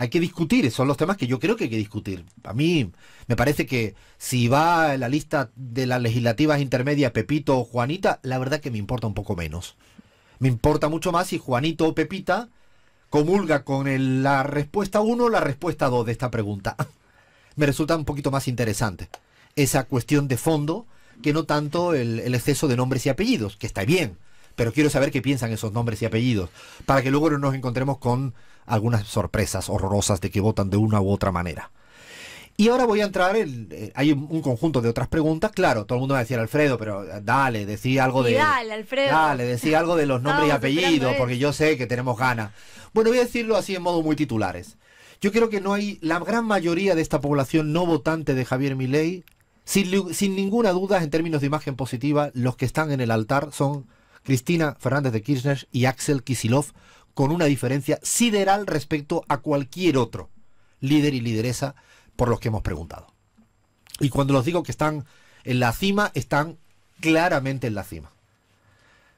hay que discutir, son los temas que yo creo que hay que discutir. A mí me parece que si va en la lista de las legislativas intermedias Pepito o Juanita, la verdad que me importa un poco menos. Me importa mucho más si Juanito o Pepita comulga con la respuesta 1 o la respuesta 2 de esta pregunta. me resulta un poquito más interesante esa cuestión de fondo que no tanto el, el exceso de nombres y apellidos, que está bien pero quiero saber qué piensan esos nombres y apellidos, para que luego no nos encontremos con algunas sorpresas horrorosas de que votan de una u otra manera. Y ahora voy a entrar, en, eh, hay un conjunto de otras preguntas, claro, todo el mundo va a decir Alfredo, pero eh, dale, decía, algo de... dale, Alfredo. Dale, algo de los nombres y apellidos, porque yo sé que tenemos ganas. Bueno, voy a decirlo así en modo muy titulares. Yo creo que no hay, la gran mayoría de esta población no votante de Javier Milei, sin ninguna duda, en términos de imagen positiva, los que están en el altar son Cristina Fernández de Kirchner y Axel Kisilov, con una diferencia sideral respecto a cualquier otro líder y lideresa por los que hemos preguntado. Y cuando los digo que están en la cima, están claramente en la cima.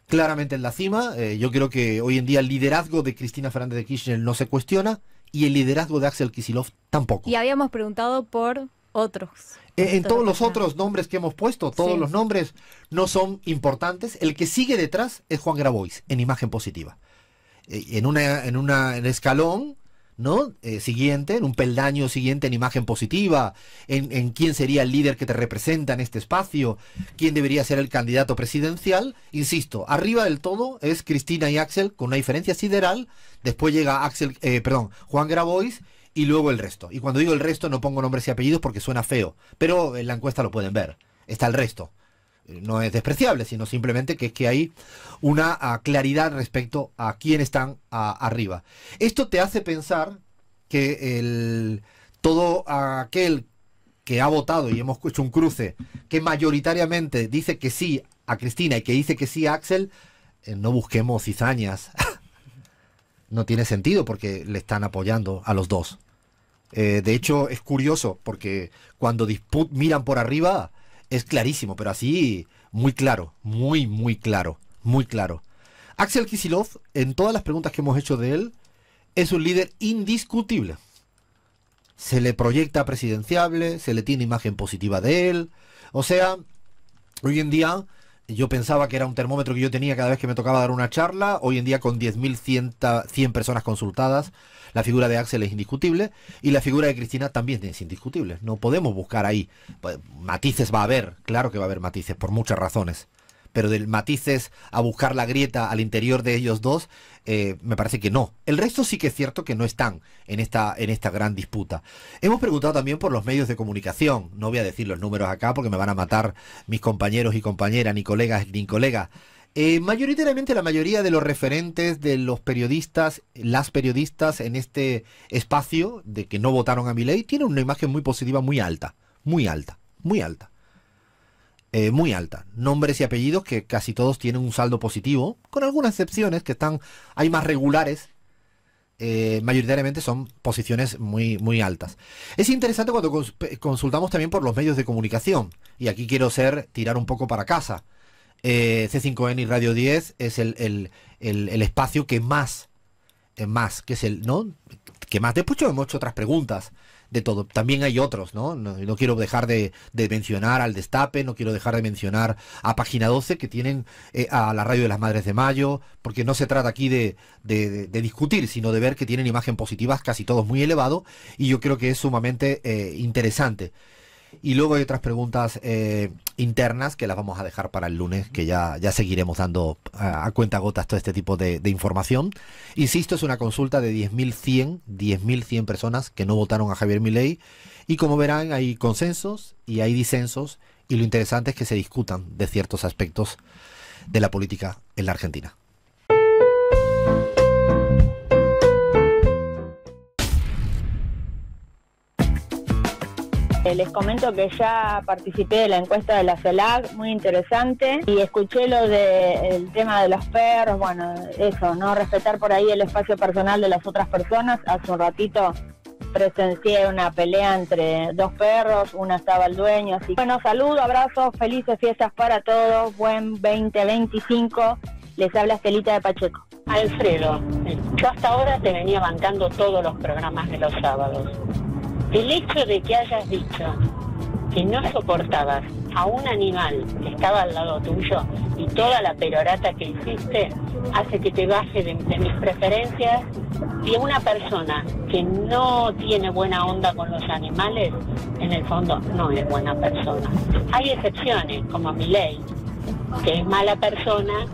Claramente en la cima, eh, yo creo que hoy en día el liderazgo de Cristina Fernández de Kirchner no se cuestiona y el liderazgo de Axel Kisilov tampoco. Y habíamos preguntado por otros. Eh, en todos los otros nombres que hemos puesto, todos los nombres no son importantes. El que sigue detrás es Juan Grabois, en imagen positiva. Eh, en una, en una en escalón, ¿no? Eh, siguiente, en un peldaño siguiente en imagen positiva, en, quién sería el líder que te representa en este espacio, quién debería ser el candidato presidencial. Insisto, arriba del todo es Cristina y Axel, con una diferencia sideral. Después llega Axel, perdón, Juan Grabois y luego el resto. Y cuando digo el resto no pongo nombres y apellidos porque suena feo, pero en la encuesta lo pueden ver. Está el resto. Eh, no es despreciable, sino simplemente que es que hay una ah, claridad respecto a quién están ah, arriba. Esto te hace pensar que el, todo aquel que ha votado y hemos hecho un cruce que mayoritariamente dice que sí a Cristina y que dice que sí a Axel, eh, no busquemos cizañas. no tiene sentido porque le están apoyando a los dos. Eh, de hecho, es curioso porque cuando miran por arriba es clarísimo, pero así muy claro, muy, muy claro, muy claro. Axel Kisilov, en todas las preguntas que hemos hecho de él, es un líder indiscutible. Se le proyecta presidenciable, se le tiene imagen positiva de él. O sea, hoy en día yo pensaba que era un termómetro que yo tenía cada vez que me tocaba dar una charla. Hoy en día con 10.100 personas consultadas, la figura de Axel es indiscutible y la figura de Cristina también es indiscutible. No podemos buscar ahí. Pues, matices va a haber, claro que va a haber matices, por muchas razones pero del matices a buscar la grieta al interior de ellos dos, eh, me parece que no. El resto sí que es cierto que no están en esta, en esta gran disputa. Hemos preguntado también por los medios de comunicación. No voy a decir los números acá porque me van a matar mis compañeros y compañeras, ni colegas ni colegas. Eh, mayoritariamente la mayoría de los referentes de los periodistas, las periodistas en este espacio de que no votaron a mi ley, tienen una imagen muy positiva, muy alta, muy alta, muy alta. Eh, muy alta. Nombres y apellidos que casi todos tienen un saldo positivo, con algunas excepciones que están, hay más regulares. Eh, mayoritariamente son posiciones muy, muy altas. Es interesante cuando consultamos también por los medios de comunicación. Y aquí quiero ser tirar un poco para casa. Eh, C5N y Radio 10 es el, el, espacio que más, más, que es el, ¿no? Que más. Después hemos hecho otras preguntas de todo. También hay otros, ¿no? No, quiero dejar de, mencionar al Destape, no quiero dejar de mencionar a Página 12, que tienen eh, a la radio de las Madres de Mayo, porque no se trata aquí de, discutir, sino de ver que tienen imagen positiva, casi todos muy elevado, y yo creo que es sumamente eh, interesante. Y luego hay otras preguntas eh, internas que las vamos a dejar para el lunes, que ya, ya seguiremos dando eh, a, a cuenta gotas todo este tipo de, información. Insisto, es una consulta de 10.100, 10.100 personas que no votaron a Javier Milei y como verán hay consensos y hay disensos y lo interesante es que se discutan de ciertos aspectos de la política en la Argentina. Eh, les comento que ya participé de la encuesta de la CELAC, muy interesante, y escuché lo del tema de los perros, bueno, eso, ¿no? Respetar por ahí el espacio personal de las otras personas. Hace un ratito presencié una pelea entre dos perros, una estaba el dueño, así bueno, saludo, abrazos, felices fiestas para todos, buen 2025, les habla Estelita de Pacheco. Alfredo, yo hasta ahora te venía bancando todos los programas de los sábados el hecho de que hayas dicho que no soportabas a un animal que estaba al lado tuyo y toda la perorata que hiciste hace que te baje de, mis preferencias y una persona que no tiene buena onda con los animales, en el fondo no es buena persona. Hay excepciones, como mi ley, que es mala persona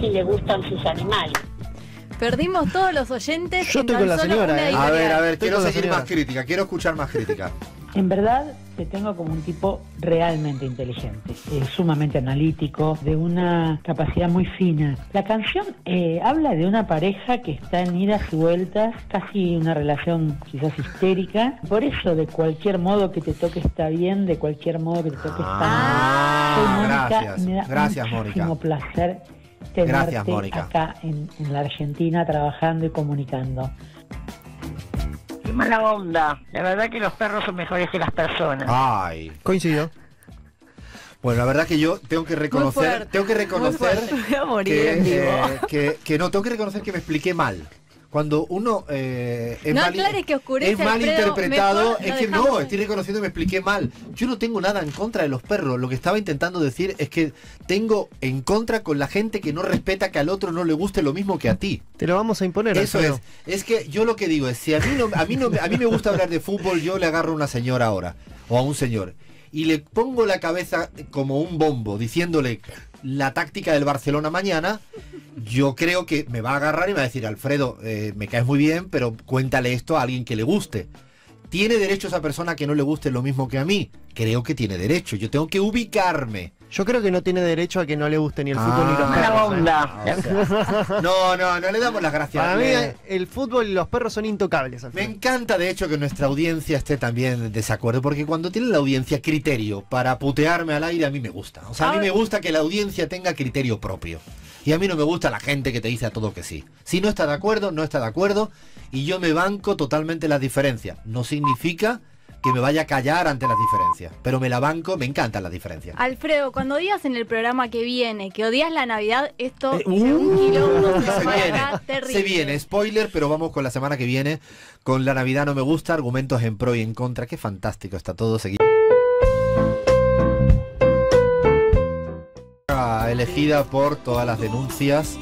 si le gustan sus animales. Perdimos todos los oyentes. Yo estoy con la señora. Eh. A ver, a ver, quiero seguir más crítica, quiero escuchar más crítica. En verdad, te tengo como un tipo realmente inteligente, eh, sumamente analítico, de una capacidad muy fina. La canción eh, habla de una pareja que está en idas y vueltas, casi una relación quizás histérica. Por eso, de cualquier modo que te toque está bien, de cualquier modo que te toque está mal. Ah, gracias, me gracias, placer este Gracias, Mónica. acá en, la Argentina trabajando y comunicando. Qué mala onda. La verdad que los perros son mejores que las personas. Ay, coincido. Bueno, la verdad que yo tengo que reconocer, tengo que reconocer eh, que, que no, tengo que reconocer que me expliqué mal cuando uno eh, es, mal, interpretado, es que no, estoy reconociendo, me expliqué mal. Yo no tengo nada en contra de los perros. Lo que estaba intentando decir es que tengo en contra con la gente que no respeta que al otro no le guste lo mismo que a ti. Te lo vamos a imponer. Eso es. Es que yo lo que digo es, si a mí, no, a, mí no, a mí me gusta hablar de fútbol, yo le agarro a una señora ahora, o a un señor y le pongo la cabeza como un bombo, diciéndole la táctica del Barcelona mañana, yo creo que me va a agarrar y me va a decir, Alfredo, eh, me caes muy bien, pero cuéntale esto a alguien que le guste. ¿Tiene derecho esa persona que no le guste lo mismo que a mí? Creo que tiene derecho. Yo tengo que ubicarme. Yo creo que no tiene derecho a que no le guste ni el fútbol ni los ah, perros. ¿eh? no, no, no le damos las gracias. Para mí eh, el fútbol y los perros son intocables. Me encanta de hecho que nuestra audiencia esté también en desacuerdo, porque cuando tiene la audiencia criterio para putearme al aire a mí me gusta. O sea, a mí ah. me gusta que la audiencia tenga criterio propio. Y a mí no me gusta la gente que te dice a todo que sí. Si no está de acuerdo, no está de acuerdo. Y yo me banco totalmente las diferencias. No significa que me vaya a callar ante las diferencias. Pero me la banco, me encantan las diferencias. Alfredo, cuando digas en el programa que viene que odias la Navidad, esto eh, un uh. se, se viene. Se viene, spoiler, pero vamos con la semana que viene con la Navidad no me gusta, argumentos en pro y en contra. Qué fantástico está todo. Seguir elegida por todas las denuncias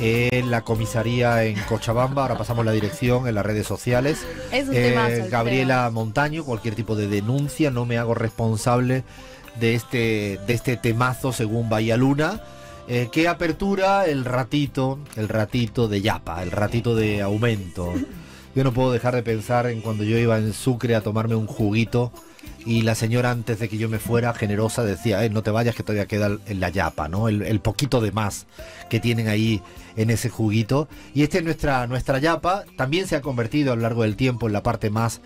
en la comisaría en Cochabamba, ahora pasamos la dirección en las redes sociales. Eh, Gabriela Montaño, cualquier tipo de denuncia, no me hago responsable de este, de este temazo según Bahía Luna. Eh, qué que apertura el ratito, el ratito de Yapa, el ratito de aumento. Yo no puedo dejar de pensar en cuando yo iba en Sucre a tomarme un juguito y la señora antes de que yo me fuera, generosa, decía, eh, no te vayas que todavía queda en la yapa, ¿no? El, poquito de más que tienen ahí en ese juguito. Y esta es nuestra, nuestra yapa, también se ha convertido a lo largo del tiempo en la parte más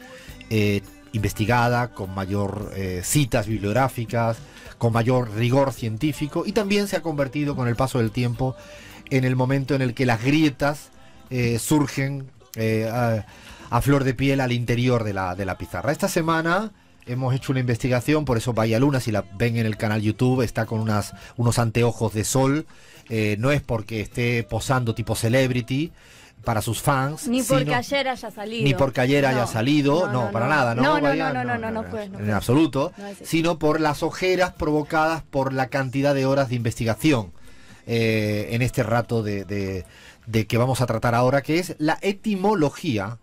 eh, investigada, con mayor eh, citas bibliográficas, con mayor rigor científico, y también se ha convertido con el paso del tiempo en el momento en el que las grietas surgen a, flor de piel al interior de la, de la pizarra. Esta semana hemos hecho una investigación, por eso Vaya Luna, si la ven en el canal YouTube, está con unos anteojos de sol. Eh, no es porque esté posando tipo celebrity para sus fans. Ni porque ayer haya salido. Ni porque ayer haya salido, no, para nada, ¿no? No, no, no, no, no, no, pues, En pues. absoluto, sino por las ojeras provocadas por la cantidad de horas de investigación eh, en este rato de, que vamos a tratar ahora, que es la etimología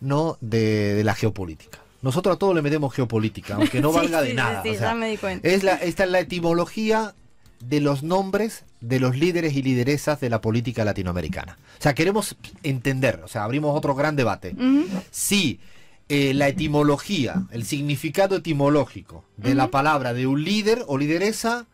¿no? de la geopolítica. Nosotros a todos le metemos geopolítica, aunque no valga de nada. Sí, ya me di cuenta. Es la, esta es la etimología de los nombres de los líderes y lideresas de la política latinoamericana. O sea, queremos entender, o sea, abrimos otro gran debate. Sí, Si eh, la etimología, el significado etimológico de la palabra de un líder o lideresa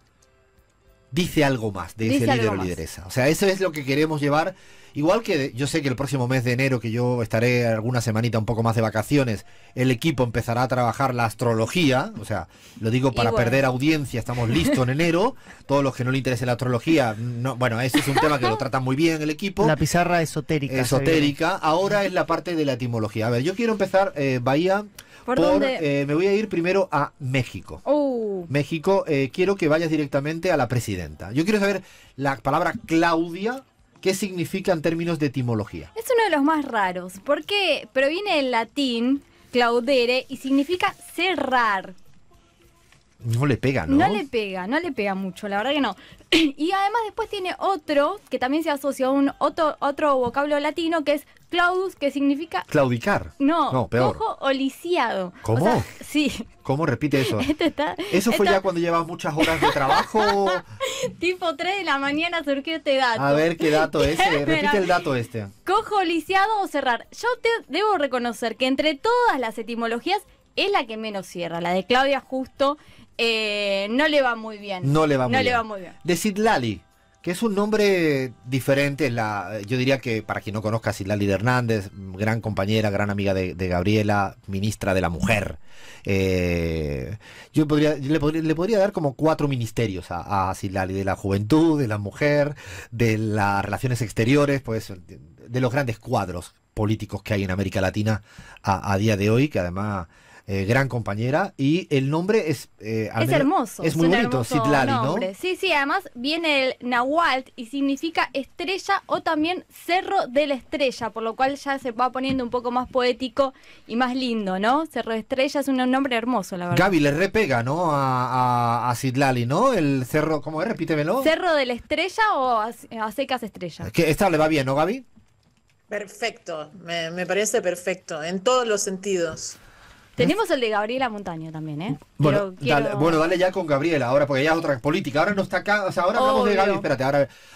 dice algo más de ese líder o lideresa. O sea, eso es lo que queremos llevar. Igual que yo sé que el próximo mes de enero, que yo estaré alguna semanita un poco más de vacaciones, el equipo empezará a trabajar la astrología. O sea, lo digo para perder audiencia, estamos listos en enero. Todos los que no le interese la astrología, bueno, eso es un tema que lo trata muy bien el equipo. La pizarra esotérica. Esotérica. Ahora es la parte de la etimología. A ver, yo quiero empezar, eh, Bahía. ¿Por, eh, me voy a ir primero a México. Uh. México, eh, quiero que vayas directamente a la presidenta. Yo quiero saber la palabra Claudia. ¿Qué significa en términos de etimología? Es uno de los más raros, porque proviene del latín claudere y significa cerrar. No le pega, ¿no? No le pega, no le pega mucho, la verdad que no. y además después tiene otro que también se asocia a un otro, otro vocablo latino que es claudus, que significa... Claudicar. No, no peor. cojo o lisiado. ¿Cómo? sí. ¿Cómo repite eso? eso fue ya cuando llevas muchas horas de trabajo. tipo 3 de la mañana surgió este dato. A ver qué dato es. Eh, repite el dato este. Cojo, lisiado o cerrar. Yo te debo reconocer que entre todas las etimologías es la que menos cierra, la de Claudia Justo. Eh, no le va muy bien. No le va muy, bien. De que es un nombre diferente. La, yo diría que para quien no conozca a Sidlali de Hernández, gran compañera, gran amiga de, Gabriela, ministra de la mujer. Eh, yo podría, le, podría, dar como cuatro ministerios a, a de la juventud, de la mujer, de las relaciones exteriores, pues de, los grandes cuadros políticos que hay en América Latina a, a día de hoy, que además eh, gran compañera. Y el nombre es. Eh, es hermoso. Es muy bonito, Citlali, ¿no? Sí, sí, además viene el Nahuatl y significa estrella o también cerro de la estrella, por lo cual ya se va poniendo un poco más poético y más lindo, ¿no? Cerro de estrella es un nombre hermoso, la verdad. Gaby le repega, ¿no? A, a, ¿no? El cerro, ¿cómo es? Repítemelo. Cerro de la estrella o a, secas estrella. que esta le va bien, ¿no, Gaby? Perfecto, me, parece perfecto, en todos los sentidos. Tenemos el de Gabriela Montaño también, ¿eh? Bueno, dale, ya con Gabriela ahora, porque ya es otra política. Ahora no está acá, o sea, ahora hablamos de Gabi espérate,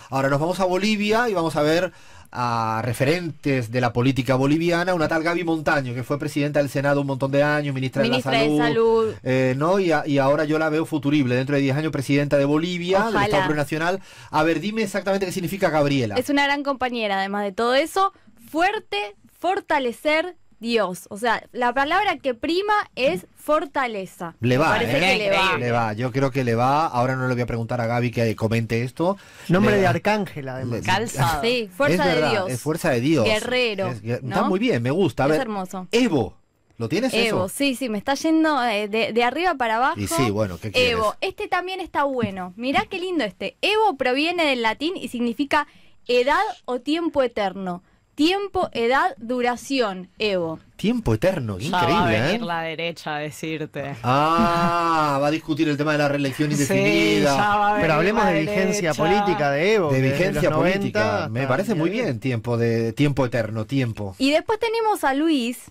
ahora, nos vamos a Bolivia y vamos a ver a referentes de la política boliviana, una tal Gaby Montaño, que fue presidenta del Senado un montón de años, ministra, de la Salud. Eh, ¿no? Y, ahora yo la veo futurible, dentro de 10 años presidenta de Bolivia, del Estado Plurinacional. A ver, dime exactamente qué significa Gabriela. Es una gran compañera, además de todo eso. Fuerte, fortalecer, Dios. O sea, la palabra que prima es fortaleza. Le va, parece ¿eh? le va. Le va, yo creo que le va. Ahora no le voy a preguntar a Gaby que comente esto. Nombre de arcángel, además. Calzado. Sí, fuerza de Dios. fuerza de Dios. Guerrero. Está muy bien, me gusta. es hermoso. Evo. ¿Lo tienes Evo, sí, sí, me está yendo eh, de, de, arriba para abajo. Y sí, bueno, ¿qué quieres? Evo, este también está bueno. Mirá qué lindo este. Evo proviene del latín y significa edad o tiempo eterno. Tiempo, edad, duración, Evo. Tiempo eterno, increíble increíble. va a venir ¿eh? la derecha a decirte. Ah, va a discutir el tema de la religión indefinida. Pero hablemos de vigencia política de Evo. De vigencia política. Me parece muy bien tiempo de tiempo eterno, tiempo. Y después tenemos a Luis,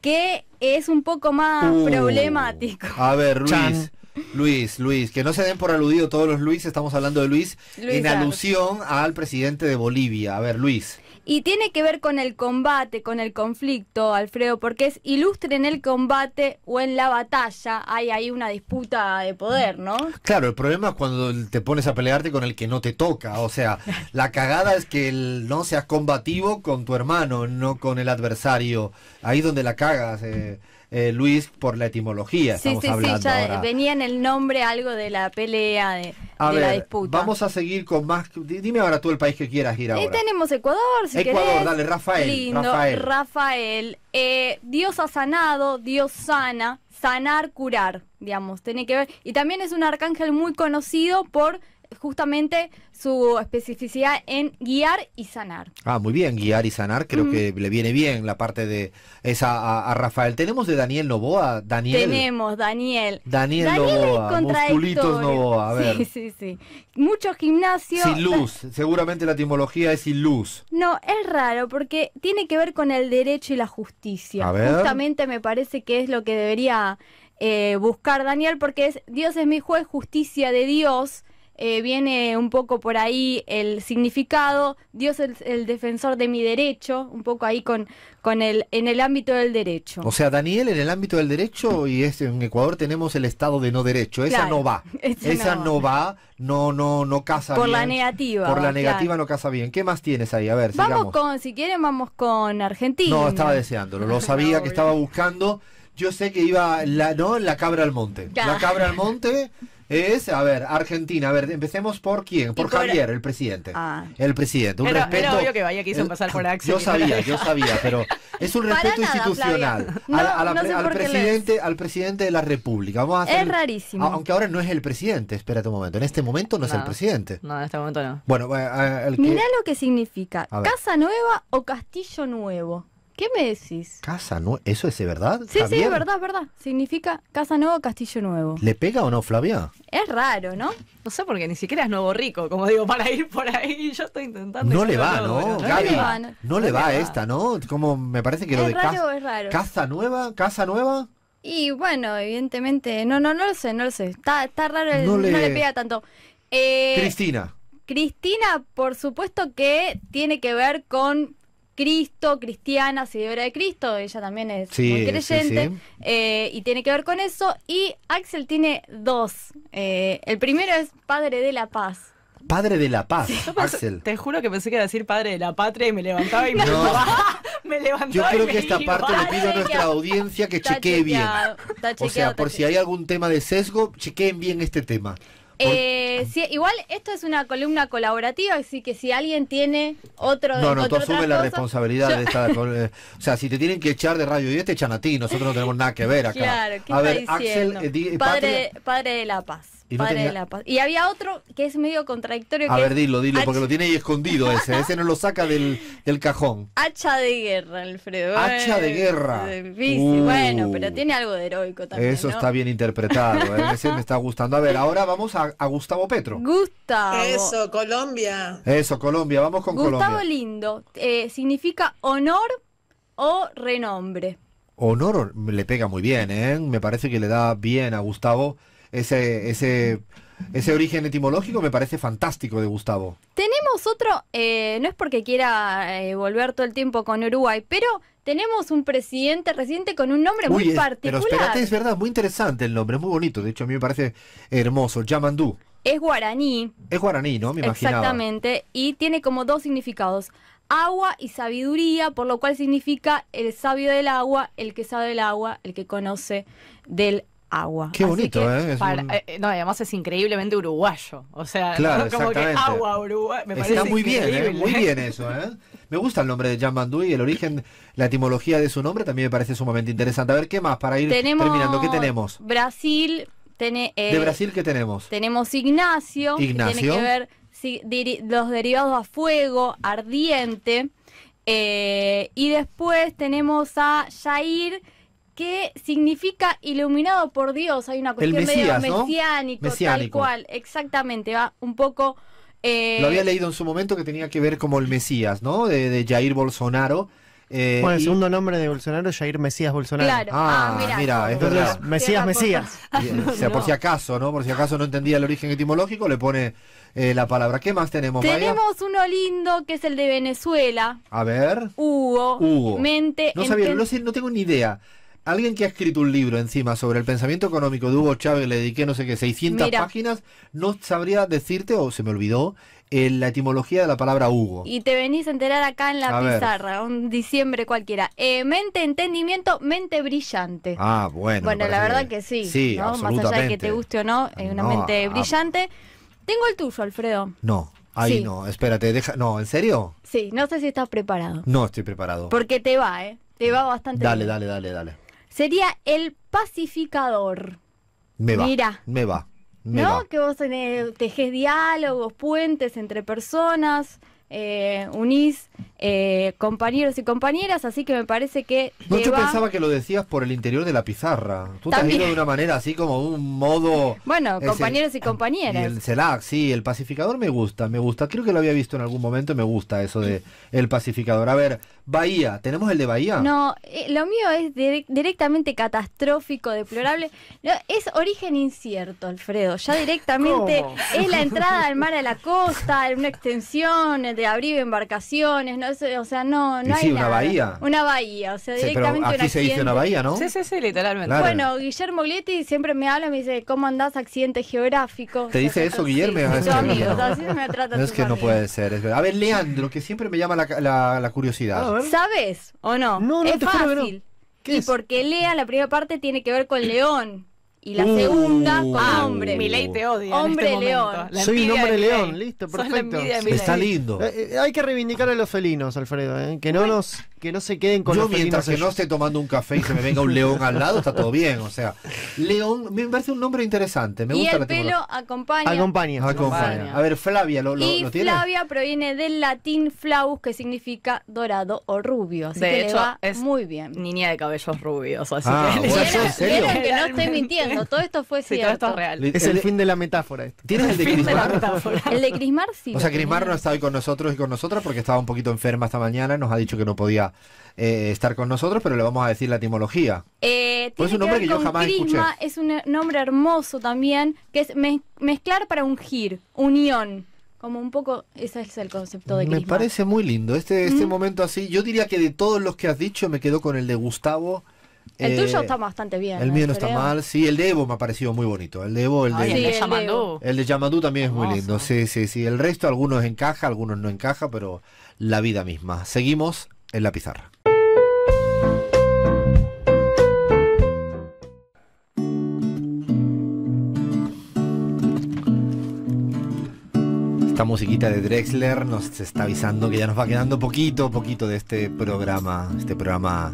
que es un poco más uh. problemático. A ver, Luis. Luis, Luis, que no se den por aludido todos los Luis, estamos hablando de Luis en alusión al presidente de Bolivia. A ver, Luis. Y tiene que ver con el combate, con el conflicto, Alfredo, porque es ilustre en el combate o en la batalla. Hay ahí una disputa de poder, ¿no? Claro, el problema es cuando te pones a pelearte con el que no te toca. O sea, la cagada es que no seas combativo con tu hermano, no con el adversario. Ahí donde la cagas. Eh. Eh, Luis, por la etimología. Sí, sí, sí, ya venía en el nombre algo de la pelea, de, la disputa. Vamos a seguir con más. Dime ahora tú el país que quieras ir eh, ahora. tenemos Ecuador, si Ecuador, dale, Rafael. Lindo, Rafael. Eh, Dios ha sanado, Dios sana, sanar, curar, digamos, tiene que ver. Y también es un arcángel muy conocido por justamente su especificidad en guiar y sanar. Ah, muy bien, guiar y sanar, creo que le viene bien la parte de esa a, Rafael. ¿Tenemos de Daniel Novoa? Daniel. Tenemos, Daniel. Daniel, Daniel Novoa, musculitos Novoa, a Sí, sí, sí. Muchos gimnasio. Sin luz, seguramente la etimología es sin luz. No, es raro porque tiene que ver con el derecho y la justicia. Justamente me parece que es lo que debería eh, buscar Daniel porque es Dios es mi juez, justicia de Dios eh, viene un poco por ahí el significado, Dios es el defensor de mi derecho, un poco ahí con, con el, en el ámbito del derecho. O sea, Daniel en el ámbito del derecho y es, en Ecuador tenemos el estado de no derecho, esa no va, esa, no. va, no, no, no casa por bien. Por la negativa. Por la negativa no casa bien. ¿Qué más tienes ahí? A ver, Vamos con, si quieren, vamos con Argentina. No, estaba deseándolo, lo sabía que estaba buscando yo sé que iba la, ¿no? la cabra al monte. La cabra al monte es, a ver, Argentina. A ver, empecemos por quién, por Javier, el presidente. Ah. El presidente. Un respeto. obvio que quiso pasar por Axel. Yo sabía, yo sabía, pero es un respeto institucional. al presidente, al presidente de la República. Vamos a es rarísimo. Aunque ahora no es el presidente, espérate un momento. En este momento no, es el presidente. No, en este momento no. Bueno, eh, eh, lo que significa. Casa nueva o castillo nuevo. ¿Qué me decís? Casa Nueva, ¿eso es verdad? Sí, sí, es verdad, es verdad. Significa Casa Nueva, Castillo Nuevo. ¿Le pega o no, Flavia? Es raro, ¿no? No sé, porque ni siquiera es Nuevo Rico, como digo, para ir por ahí. Yo estoy intentando. No le va, ¿no? no, le va, no, le va a esta, ¿no? Como me parece que lo de raro, casa, es raro. casa Nueva, Casa Nueva. Y bueno, evidentemente, no, no, no lo sé, no lo sé. Está, raro, el, no, le... pega tanto. Eh, Cristina. Cristina, por supuesto que tiene que ver con Cristo, cristiana, seguidora de Cristo, ella también es muy creyente eh, y tiene que ver con eso. Y Axel tiene dos. Eh, el primero es Padre de la Paz. Padre de la Paz, Axel. Te juro que pensé que era a decir Padre de la Patria y me levantaba y me, no. Yo creo que esta parte le pido a nuestra audiencia que chequee bien. o sea, por si hay algún tema de sesgo, chequeen bien este tema. Eh, igual esto es una columna colaborativa, así que si alguien tiene otro... No, no, tú asumes la responsabilidad de esta... Eh, o sea, si te tienen que echar de radio y este echan a ti, nosotros no tenemos nada que ver acá. Claro, ¿qué a eh, padre, padre de la paz. Y, había otro que es medio contradictorio. A ver, dilo, dilo, porque lo tiene ahí escondido ese. Ese no lo saca del, cajón. Hacha de guerra, Alfredo. Hacha de guerra. Uh. bueno, pero tiene algo de heroico también. Eso está bien interpretado. ¿eh? Ese me está gustando. A ver, ahora vamos a, Gustavo Petro. Gustavo. Eso, Colombia. Eso, Colombia. Vamos con Gustavo Colombia. Gustavo Lindo. Eh, significa honor o renombre. Honor le pega muy bien, ¿eh? Me parece que le da bien a Gustavo ese, ese, origen etimológico me parece fantástico de Gustavo. Tenemos otro, eh, no es porque quiera eh, volver todo el tiempo con Uruguay, pero tenemos un presidente reciente con un nombre muy particular. Pero espérate, es verdad, muy interesante el nombre, muy bonito. De hecho, a mí me parece hermoso, Yamandú. Es guaraní. Es guaraní, ¿no? Me imaginaba. Exactamente, y tiene como dos significados. Agua y sabiduría, por lo cual significa el sabio del agua, el que sabe del agua, el que conoce del agua. Qué bonito, ¿eh? ¿eh? No, además es increíblemente uruguayo. O sea, como que agua uruguayo. Me Está muy bien, ¿eh? muy bien eso, ¿eh? Me gusta el nombre de Jean y el origen, la etimología de su nombre también me parece sumamente interesante. A ver, ¿qué más para ir terminando? ¿Qué tenemos? Brasil. Tiene, eh, ¿De Brasil qué tenemos? Tenemos Ignacio. Ignacio. Que tiene que ver los derivados a fuego, ardiente. y después tenemos a Jair que significa iluminado por Dios. Hay una cuestión medio mesiánico, tal cual. Exactamente, va un poco. Eh, Lo había leído en su momento que tenía que ver como el Mesías, ¿no? De, Jair Bolsonaro. Eh, bueno, el segundo nombre de Bolsonaro es Jair Mesías Bolsonaro. Ah, ah mira, Mesías, Mesías. o sea, por si acaso, ¿no? Por si acaso no entendía el origen etimológico, le pone eh, la palabra. ¿Qué más tenemos, Tenemos uno lindo que es el de Venezuela. A ver. Hugo. Hugo. No sabía, no tengo ni idea. Alguien que ha escrito un libro encima sobre el pensamiento económico de Hugo Chávez, le dediqué no sé qué, 600 páginas, no sabría decirte, o se me olvidó, eh, la etimología de la palabra Hugo. Y te venís a enterar acá en la pizarra, un diciembre cualquiera. Eh, mente, entendimiento, mente brillante. Ah, bueno. Bueno, la verdad que, sí. Sí, Más allá de que te guste o no, Es una mente brillante. Tengo el tuyo, Alfredo. No. Ahí no, espérate, deja. No, ¿en serio? Sí, no sé si estás preparado. No estoy preparado. Porque te va, ¿eh? Te va bastante bien. Dale, dale, dale, dale. Sería el pacificador. Me va. Mira. Me va. ¿No? Que vos tenés, tejés diálogos, puentes entre personas, eh, unís eh, compañeros y compañeras, así que me parece que... No, yo pensaba que lo decías por el interior de la pizarra. Tú has viendo de una manera así como un modo... Bueno, compañeros y compañeras. Y el CELAC, sí, el pacificador me gusta, me gusta. Creo que lo había visto en algún momento, me gusta eso de el pacificador. A ver, Bahía, ¿tenemos el de Bahía? No, eh, lo mío es directamente catastrófico, deplorable. es origen incierto, Alfredo. Ya directamente es la entrada al mar a la costa, en una extensión de abrir embarcaciones o sea, no, no sí, hay una bahía. Una bahía, o sea, directamente aquí se dice una bahía, ¿no? Sí, sí, sí, literalmente. Bueno, Guillermo Glietti siempre me habla y me dice, "¿Cómo andás accidente geográfico?" ¿Te dice eso Guillermo? Sí, a no. así me trata no es que no puede ser. a ver, Leandro, que siempre me llama la, la, la curiosidad. ¿Sabes o no? No, no es te fácil. Juro ¿Qué y es? porque Lea, la primera parte, tiene que ver con León. Y la segunda uh. ah, hombre. Mi ley te odia. Este hombre león. Soy un hombre león, listo, perfecto. Está lindo. Eh, eh, hay que reivindicar a los felinos, Alfredo, eh, que no nos que no se queden con Yo mientras que no esté tomando un café y se me venga un león al lado, está todo bien, o sea, león me parece un nombre interesante, me y el pelo acompaña. acompaña. A ver, Flavia lo, lo, y Flavia proviene del latín flaus que significa dorado o rubio, así de que hecho, le va muy bien. Niña de cabellos rubios, así ah, que, que no estoy mintiendo. Todo esto fue cierto. es real. Es el, fin de la metáfora. ¿Tienes el de Crismar? el de Crismar sí. O sea, Crismar no está hoy con nosotros y con nosotras porque estaba un poquito enferma esta mañana. Nos ha dicho que no podía eh, estar con nosotros, pero le vamos a decir la etimología. Eh, pues es un nombre que, yo jamás Crisma, Es un nombre hermoso también, que es mezclar para ungir, unión. Como un poco, ese es el concepto de Crismar. Me parece muy lindo este, este momento así. Yo diría que de todos los que has dicho, me quedo con el de Gustavo. El tuyo eh, está bastante bien. El eh, mío no está mal. Sí, el de Evo me ha parecido muy bonito. El de Evo, el de, Yamadú. el de Yamadú también es muy lindo. Sí, sí, sí. El resto, algunos encaja, algunos no encaja, pero la vida misma. Seguimos en la pizarra. Esta musiquita de Drexler nos está avisando que ya nos va quedando poquito, poquito de este programa, este programa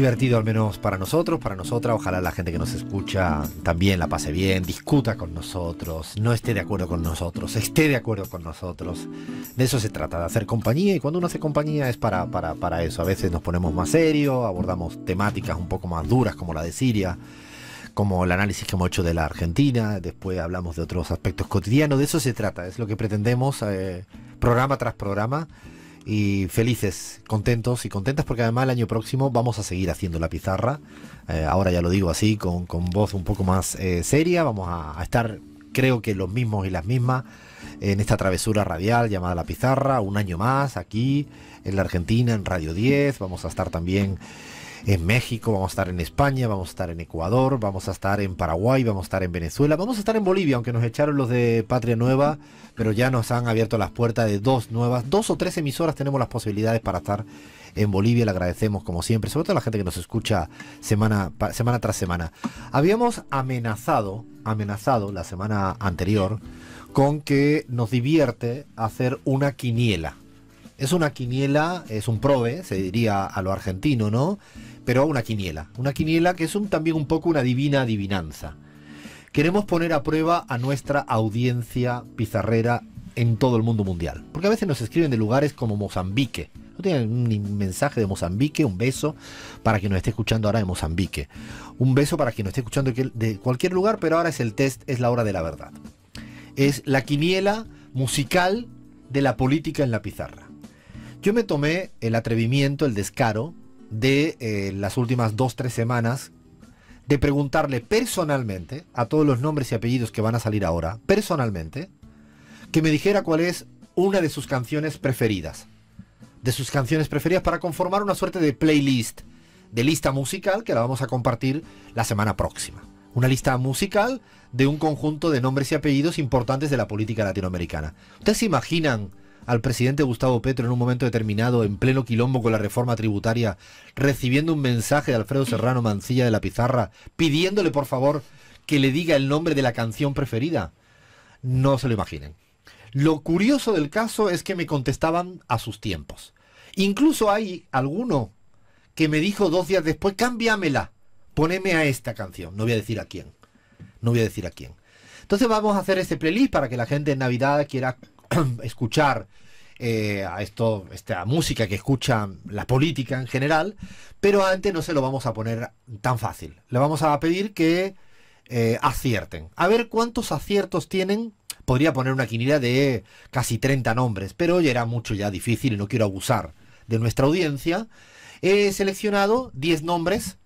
divertido al menos para nosotros, para nosotras. Ojalá la gente que nos escucha también la pase bien, discuta con nosotros, no esté de acuerdo con nosotros, esté de acuerdo con nosotros. De eso se trata, de hacer compañía y cuando uno hace compañía es para, para, eso. A veces nos ponemos más serios, abordamos temáticas un poco más duras como la de Siria como el análisis que hemos hecho de la Argentina, después hablamos de otros aspectos cotidianos, de eso se trata, es lo que pretendemos eh, programa tras programa y felices, contentos y contentas porque además el año próximo vamos a seguir haciendo la pizarra. Eh, ahora ya lo digo así, con, voz un poco más eh, seria, vamos a, a estar creo que los mismos y las mismas en esta travesura radial llamada La Pizarra, un año más aquí en la Argentina, en Radio 10. Vamos a estar también en México, vamos a estar en España, vamos a estar en Ecuador, vamos a estar en Paraguay, vamos a estar en Venezuela, vamos a estar en Bolivia, aunque nos echaron los de Patria Nueva, pero ya nos han abierto las puertas de dos nuevas, dos o tres emisoras tenemos las posibilidades para estar en Bolivia. Le agradecemos como siempre, sobre todo a la gente que nos escucha semana, semana tras semana. Habíamos amenazado, amenazado la semana anterior con que nos divierte hacer una quiniela. Es una quiniela, es un prove, se diría a lo argentino, ¿no? Pero una quiniela. Una quiniela que es también un poco una divina adivinanza. Queremos poner a prueba a nuestra audiencia pizarrera en todo el mundo mundial. Porque a veces nos escriben de lugares como Mozambique. No tienen un mensaje de Mozambique, un beso para quien nos esté escuchando ahora de Mozambique. Un beso para quien nos esté escuchando de cualquier lugar, pero ahora es el test, es la hora de la verdad. Es la quiniela musical de la política en la pizarra. Yo me tomé el atrevimiento, el descaro de eh, las últimas dos, tres semanas de preguntarle personalmente a todos los nombres y apellidos que van a salir ahora, personalmente, que me dijera cuál es una de sus canciones preferidas. De sus canciones preferidas para conformar una suerte de playlist, de lista musical que la vamos a compartir la semana próxima. Una lista musical de un conjunto de nombres y apellidos importantes de la política latinoamericana. ¿Ustedes se imaginan al presidente Gustavo Petro en un momento determinado, en pleno quilombo con la reforma tributaria, recibiendo un mensaje de Alfredo Serrano Mancilla de la Pizarra, pidiéndole por favor que le diga el nombre de la canción preferida? No se lo imaginen. Lo curioso del caso es que me contestaban a sus tiempos. Incluso hay alguno que me dijo dos días después, cámbiamela, poneme a esta canción. No voy a decir a quién. No voy a decir a quién. Entonces vamos a hacer ese playlist para que la gente en Navidad quiera escuchar eh, a esto, esta música que escucha la política en general, pero antes no se lo vamos a poner tan fácil. Le vamos a pedir que eh, acierten. A ver cuántos aciertos tienen. Podría poner una quiniela de casi 30 nombres, pero ya era mucho ya difícil y no quiero abusar de nuestra audiencia. He seleccionado 10 nombres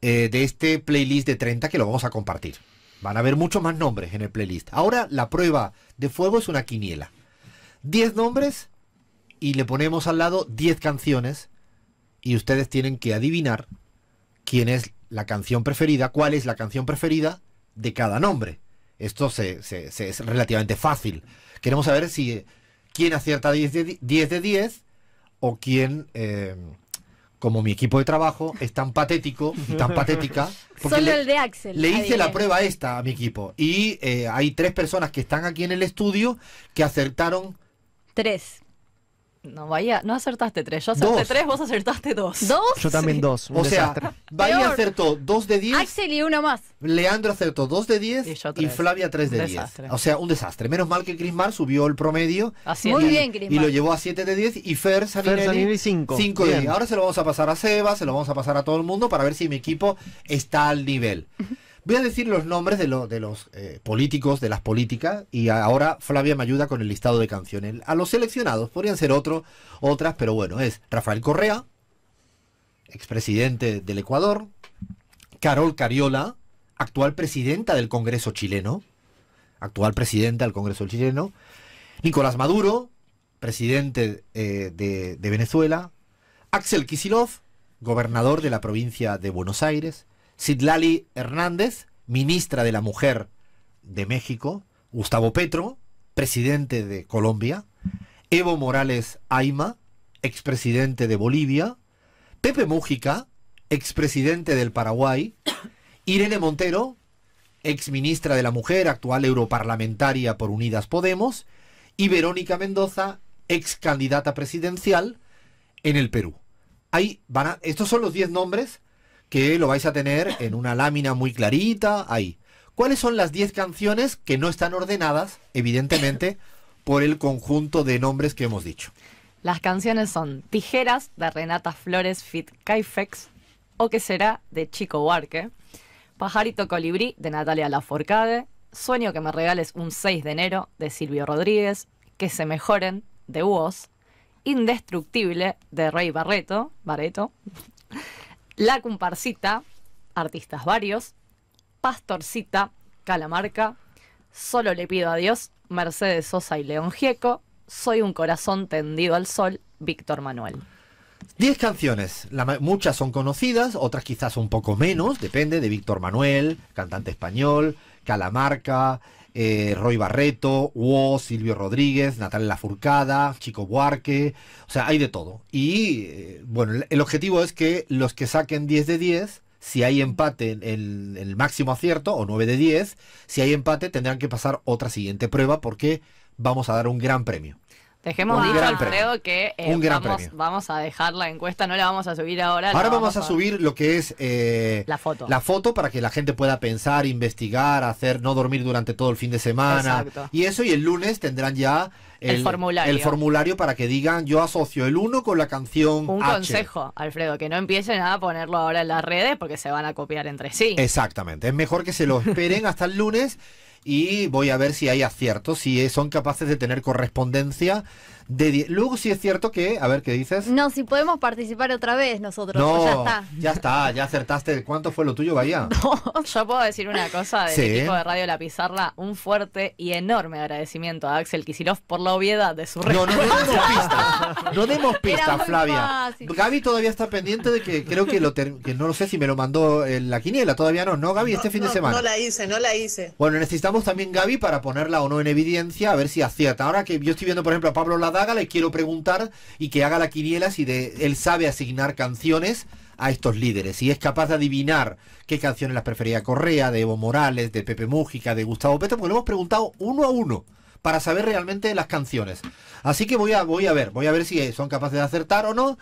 eh, de este playlist de 30 que lo vamos a compartir. Van a haber muchos más nombres en el playlist. Ahora la prueba de fuego es una quiniela. 10 nombres y le ponemos al lado 10 canciones y ustedes tienen que adivinar quién es la canción preferida, cuál es la canción preferida de cada nombre. Esto se, es relativamente fácil. Queremos saber si eh, quién acierta 10 de 10, o quién... Eh, como mi equipo de trabajo es tan patético y tan patética. Porque Solo el de Axel. Le hice la prueba esta a mi equipo. Y eh, hay tres personas que están aquí en el estudio que acertaron. Tres. No, Bahía, no acertaste tres. Yo acerté Dos. tres, vos acertaste dos. ¿Dos? Yo también dos. un O sea, desastre. Bahía acertó 2 de 10, Axel y uno más. Leandro acertó 2 de 10 Y yo y, Flavia 3 de 10. Desastre. O sea, un desastre. Menos mal que Chris Mar subió el promedio Muy es. bien, Cris y lo llevó a 7 de 10 y Fer salió Fer Saninelli, cinco. 5 de 10. Ahora se lo vamos a pasar a Seba, se lo vamos a pasar a todo el mundo para ver si mi equipo está al nivel. Voy a decir los nombres de, los eh, políticos, de las políticas, y ahora Flavia me ayuda con el listado de canciones. A los seleccionados, podrían ser otro otras, pero bueno, es Rafael Correa, expresidente del Ecuador, Carol Cariola, actual presidenta del Congreso chileno, actual presidenta del Congreso chileno, Nicolás Maduro, presidente eh, de, Venezuela, Axel Kisilov, gobernador de la provincia de Buenos Aires, Sidlali Hernández, ministra de la Mujer de México, Gustavo Petro, presidente de Colombia, Evo Morales Aima, expresidente de Bolivia, Pepe Mújica, expresidente del Paraguay, Irene Montero, ex ministra de la Mujer, actual europarlamentaria por Unidas Podemos, y Verónica Mendoza, ex candidata presidencial en el Perú. Ahí van estos son los 10 nombres que lo vais a tener en una lámina muy clarita, ahí. ¿Cuáles son las 10 canciones que no están ordenadas, evidentemente, por el conjunto de nombres que hemos dicho? Las canciones son Tijeras de Renata Flores Fit Caifex, O que será de Chico Huarque, Pajarito Colibrí de Natalia Laforcade, Sueño que me regales un 6 de enero de Silvio Rodríguez, Que se mejoren de UOS, Indestructible de Rey Barreto, Barreto, la cumparcita, Artistas Varios, Pastorcita, Calamarca, Solo le pido a Dios, Mercedes Sosa y León Gieco, Soy un corazón tendido al sol, Víctor Manuel. Diez canciones, muchas son conocidas, otras quizás un poco menos, depende de Víctor Manuel, cantante español, Calamarca, eh, Roy Barreto, Wo, Silvio Rodríguez, Natalia Lafurcada, Chico Buarque, o sea, hay de todo. Y eh, bueno, el objetivo es que los que saquen 10 de 10 si hay empate en el, el, máximo acierto, o 9 de 10, si hay empate tendrán que pasar otra siguiente prueba porque vamos a dar un gran premio. Dejemos dicho, Alfredo, que eh, vamos, a dejar la encuesta, no la vamos a subir ahora. Ahora vamos, a, subir lo que es eh, la foto. La foto para que la gente pueda pensar, investigar, hacer, no dormir durante todo el fin de semana. Y eso, y el lunes tendrán ya el, formulario. para que digan yo asocio el 1 con la canción. Un consejo, Alfredo, que no empiecen a ponerlo ahora en las redes porque se van a copiar entre sí. Exactamente. Es mejor que se lo esperen hasta el lunes y voy a ver si hay aciertos, si son capaces de tener correspondencia de Luego sí es cierto que, a ver qué dices. No, si podemos participar otra vez nosotros, no, ya está. Ya está, ya acertaste. ¿Cuánto fue lo tuyo, Bahía? yo puedo decir una cosa del este equipo de Radio La Pizarra, un fuerte y enorme agradecimiento a Axel Kisilov por la obviedad de su respuesta. No, no, demos pista. No demos pista, Flavia. Gaby todavía está pendiente de que creo que lo no lo sé si me lo mandó la quiniela, todavía no, ¿no, Gaby? Este fin de semana. No la hice, no la hice. Bueno, necesitamos también Gaby para ponerla o no en evidencia, a ver si acierta. Ahora que yo estoy viendo, por ejemplo, a Pablo Lada haga, le quiero preguntar y que haga la quiniela si de, él sabe asignar canciones a estos líderes si es capaz de adivinar qué canciones las prefería Correa, de Evo Morales, de Pepe Mújica, de Gustavo Petro, porque le hemos preguntado uno a uno para saber realmente las canciones. Así que voy a, voy a ver, voy a ver si eh, son capaces de acertar o no.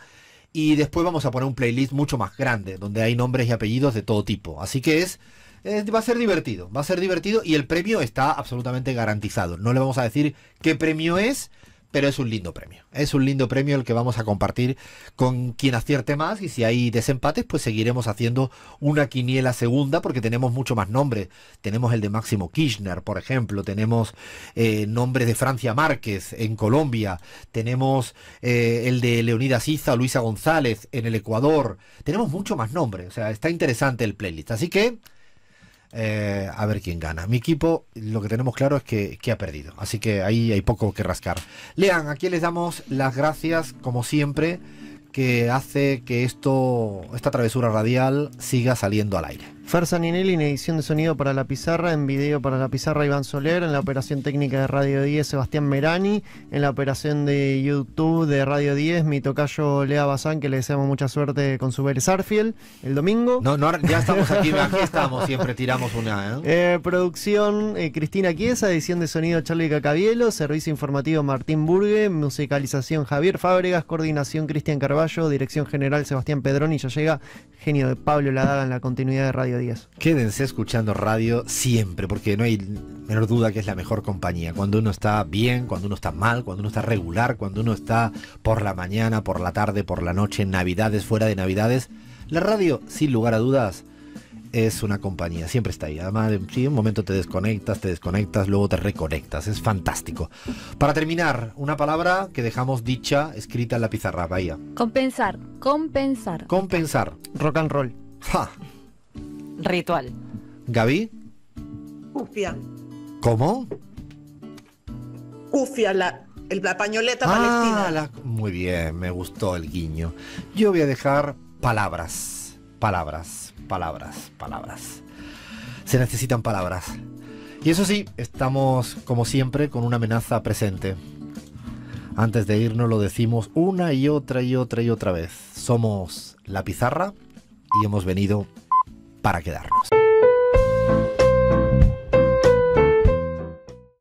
Y después vamos a poner un playlist mucho más grande, donde hay nombres y apellidos de todo tipo. Así que es va a ser divertido, va a ser divertido y el premio está absolutamente garantizado. No le vamos a decir qué premio es, pero es un lindo premio. Es un lindo premio el que vamos a compartir con quien acierte más y si hay desempates, pues seguiremos haciendo una quiniela segunda porque tenemos mucho más nombres. Tenemos el de Máximo Kirchner, por ejemplo, tenemos eh, nombres de Francia Márquez en Colombia, tenemos eh, el de Leonidas Iza, Luisa González en el Ecuador, tenemos mucho más nombres, o sea, está interesante el playlist. Así que... Eh, a ver quién gana. Mi equipo, lo que tenemos claro es que, que, ha perdido, así que ahí hay poco que rascar. Lean, aquí les damos las gracias, como siempre, que hace que esto, esta travesura radial siga saliendo al aire. Fer en edición de sonido para La Pizarra, en video para La Pizarra Iván Soler, en la operación técnica de Radio 10 Sebastián Merani, en la operación de YouTube de Radio 10 mi tocayo Lea Bazán, que le deseamos mucha suerte con su Vélez el domingo. No, no, ya estamos aquí, aquí estamos, siempre tiramos una. ¿eh? Eh, producción eh, Cristina Quiesa, edición de sonido Charlie Cacabielo, servicio informativo Martín Burgue, musicalización Javier Fábregas, coordinación Cristian Carballo, dirección general Sebastián Pedrón y ya llega genio de Pablo Ladaga en la continuidad de Radio 10. Quédense escuchando radio siempre, porque no hay menor duda que es la mejor compañía. Cuando uno está bien, cuando uno está mal, cuando uno está regular, cuando uno está por la mañana, por la tarde, por la noche, en Navidades, fuera de Navidades, la radio, sin lugar a dudas, es una compañía, siempre está ahí. Además, sí, un momento te desconectas, te desconectas, luego te reconectas. Es fantástico. Para terminar, una palabra que dejamos dicha, escrita en la pizarra, Vaya. Compensar, compensar. Compensar. Rock and roll. Ritual. Gaby. Cufia. ¿Cómo? Cufia, la, pañoleta ah, palestina. muy bien, me gustó el guiño. Yo voy a dejar palabras, palabras palabras, palabras. Se necesitan palabras. Y eso sí, estamos como siempre con una amenaza presente. Antes de irnos lo decimos una y otra y otra y otra vez. Somos la pizarra y hemos venido para quedarnos.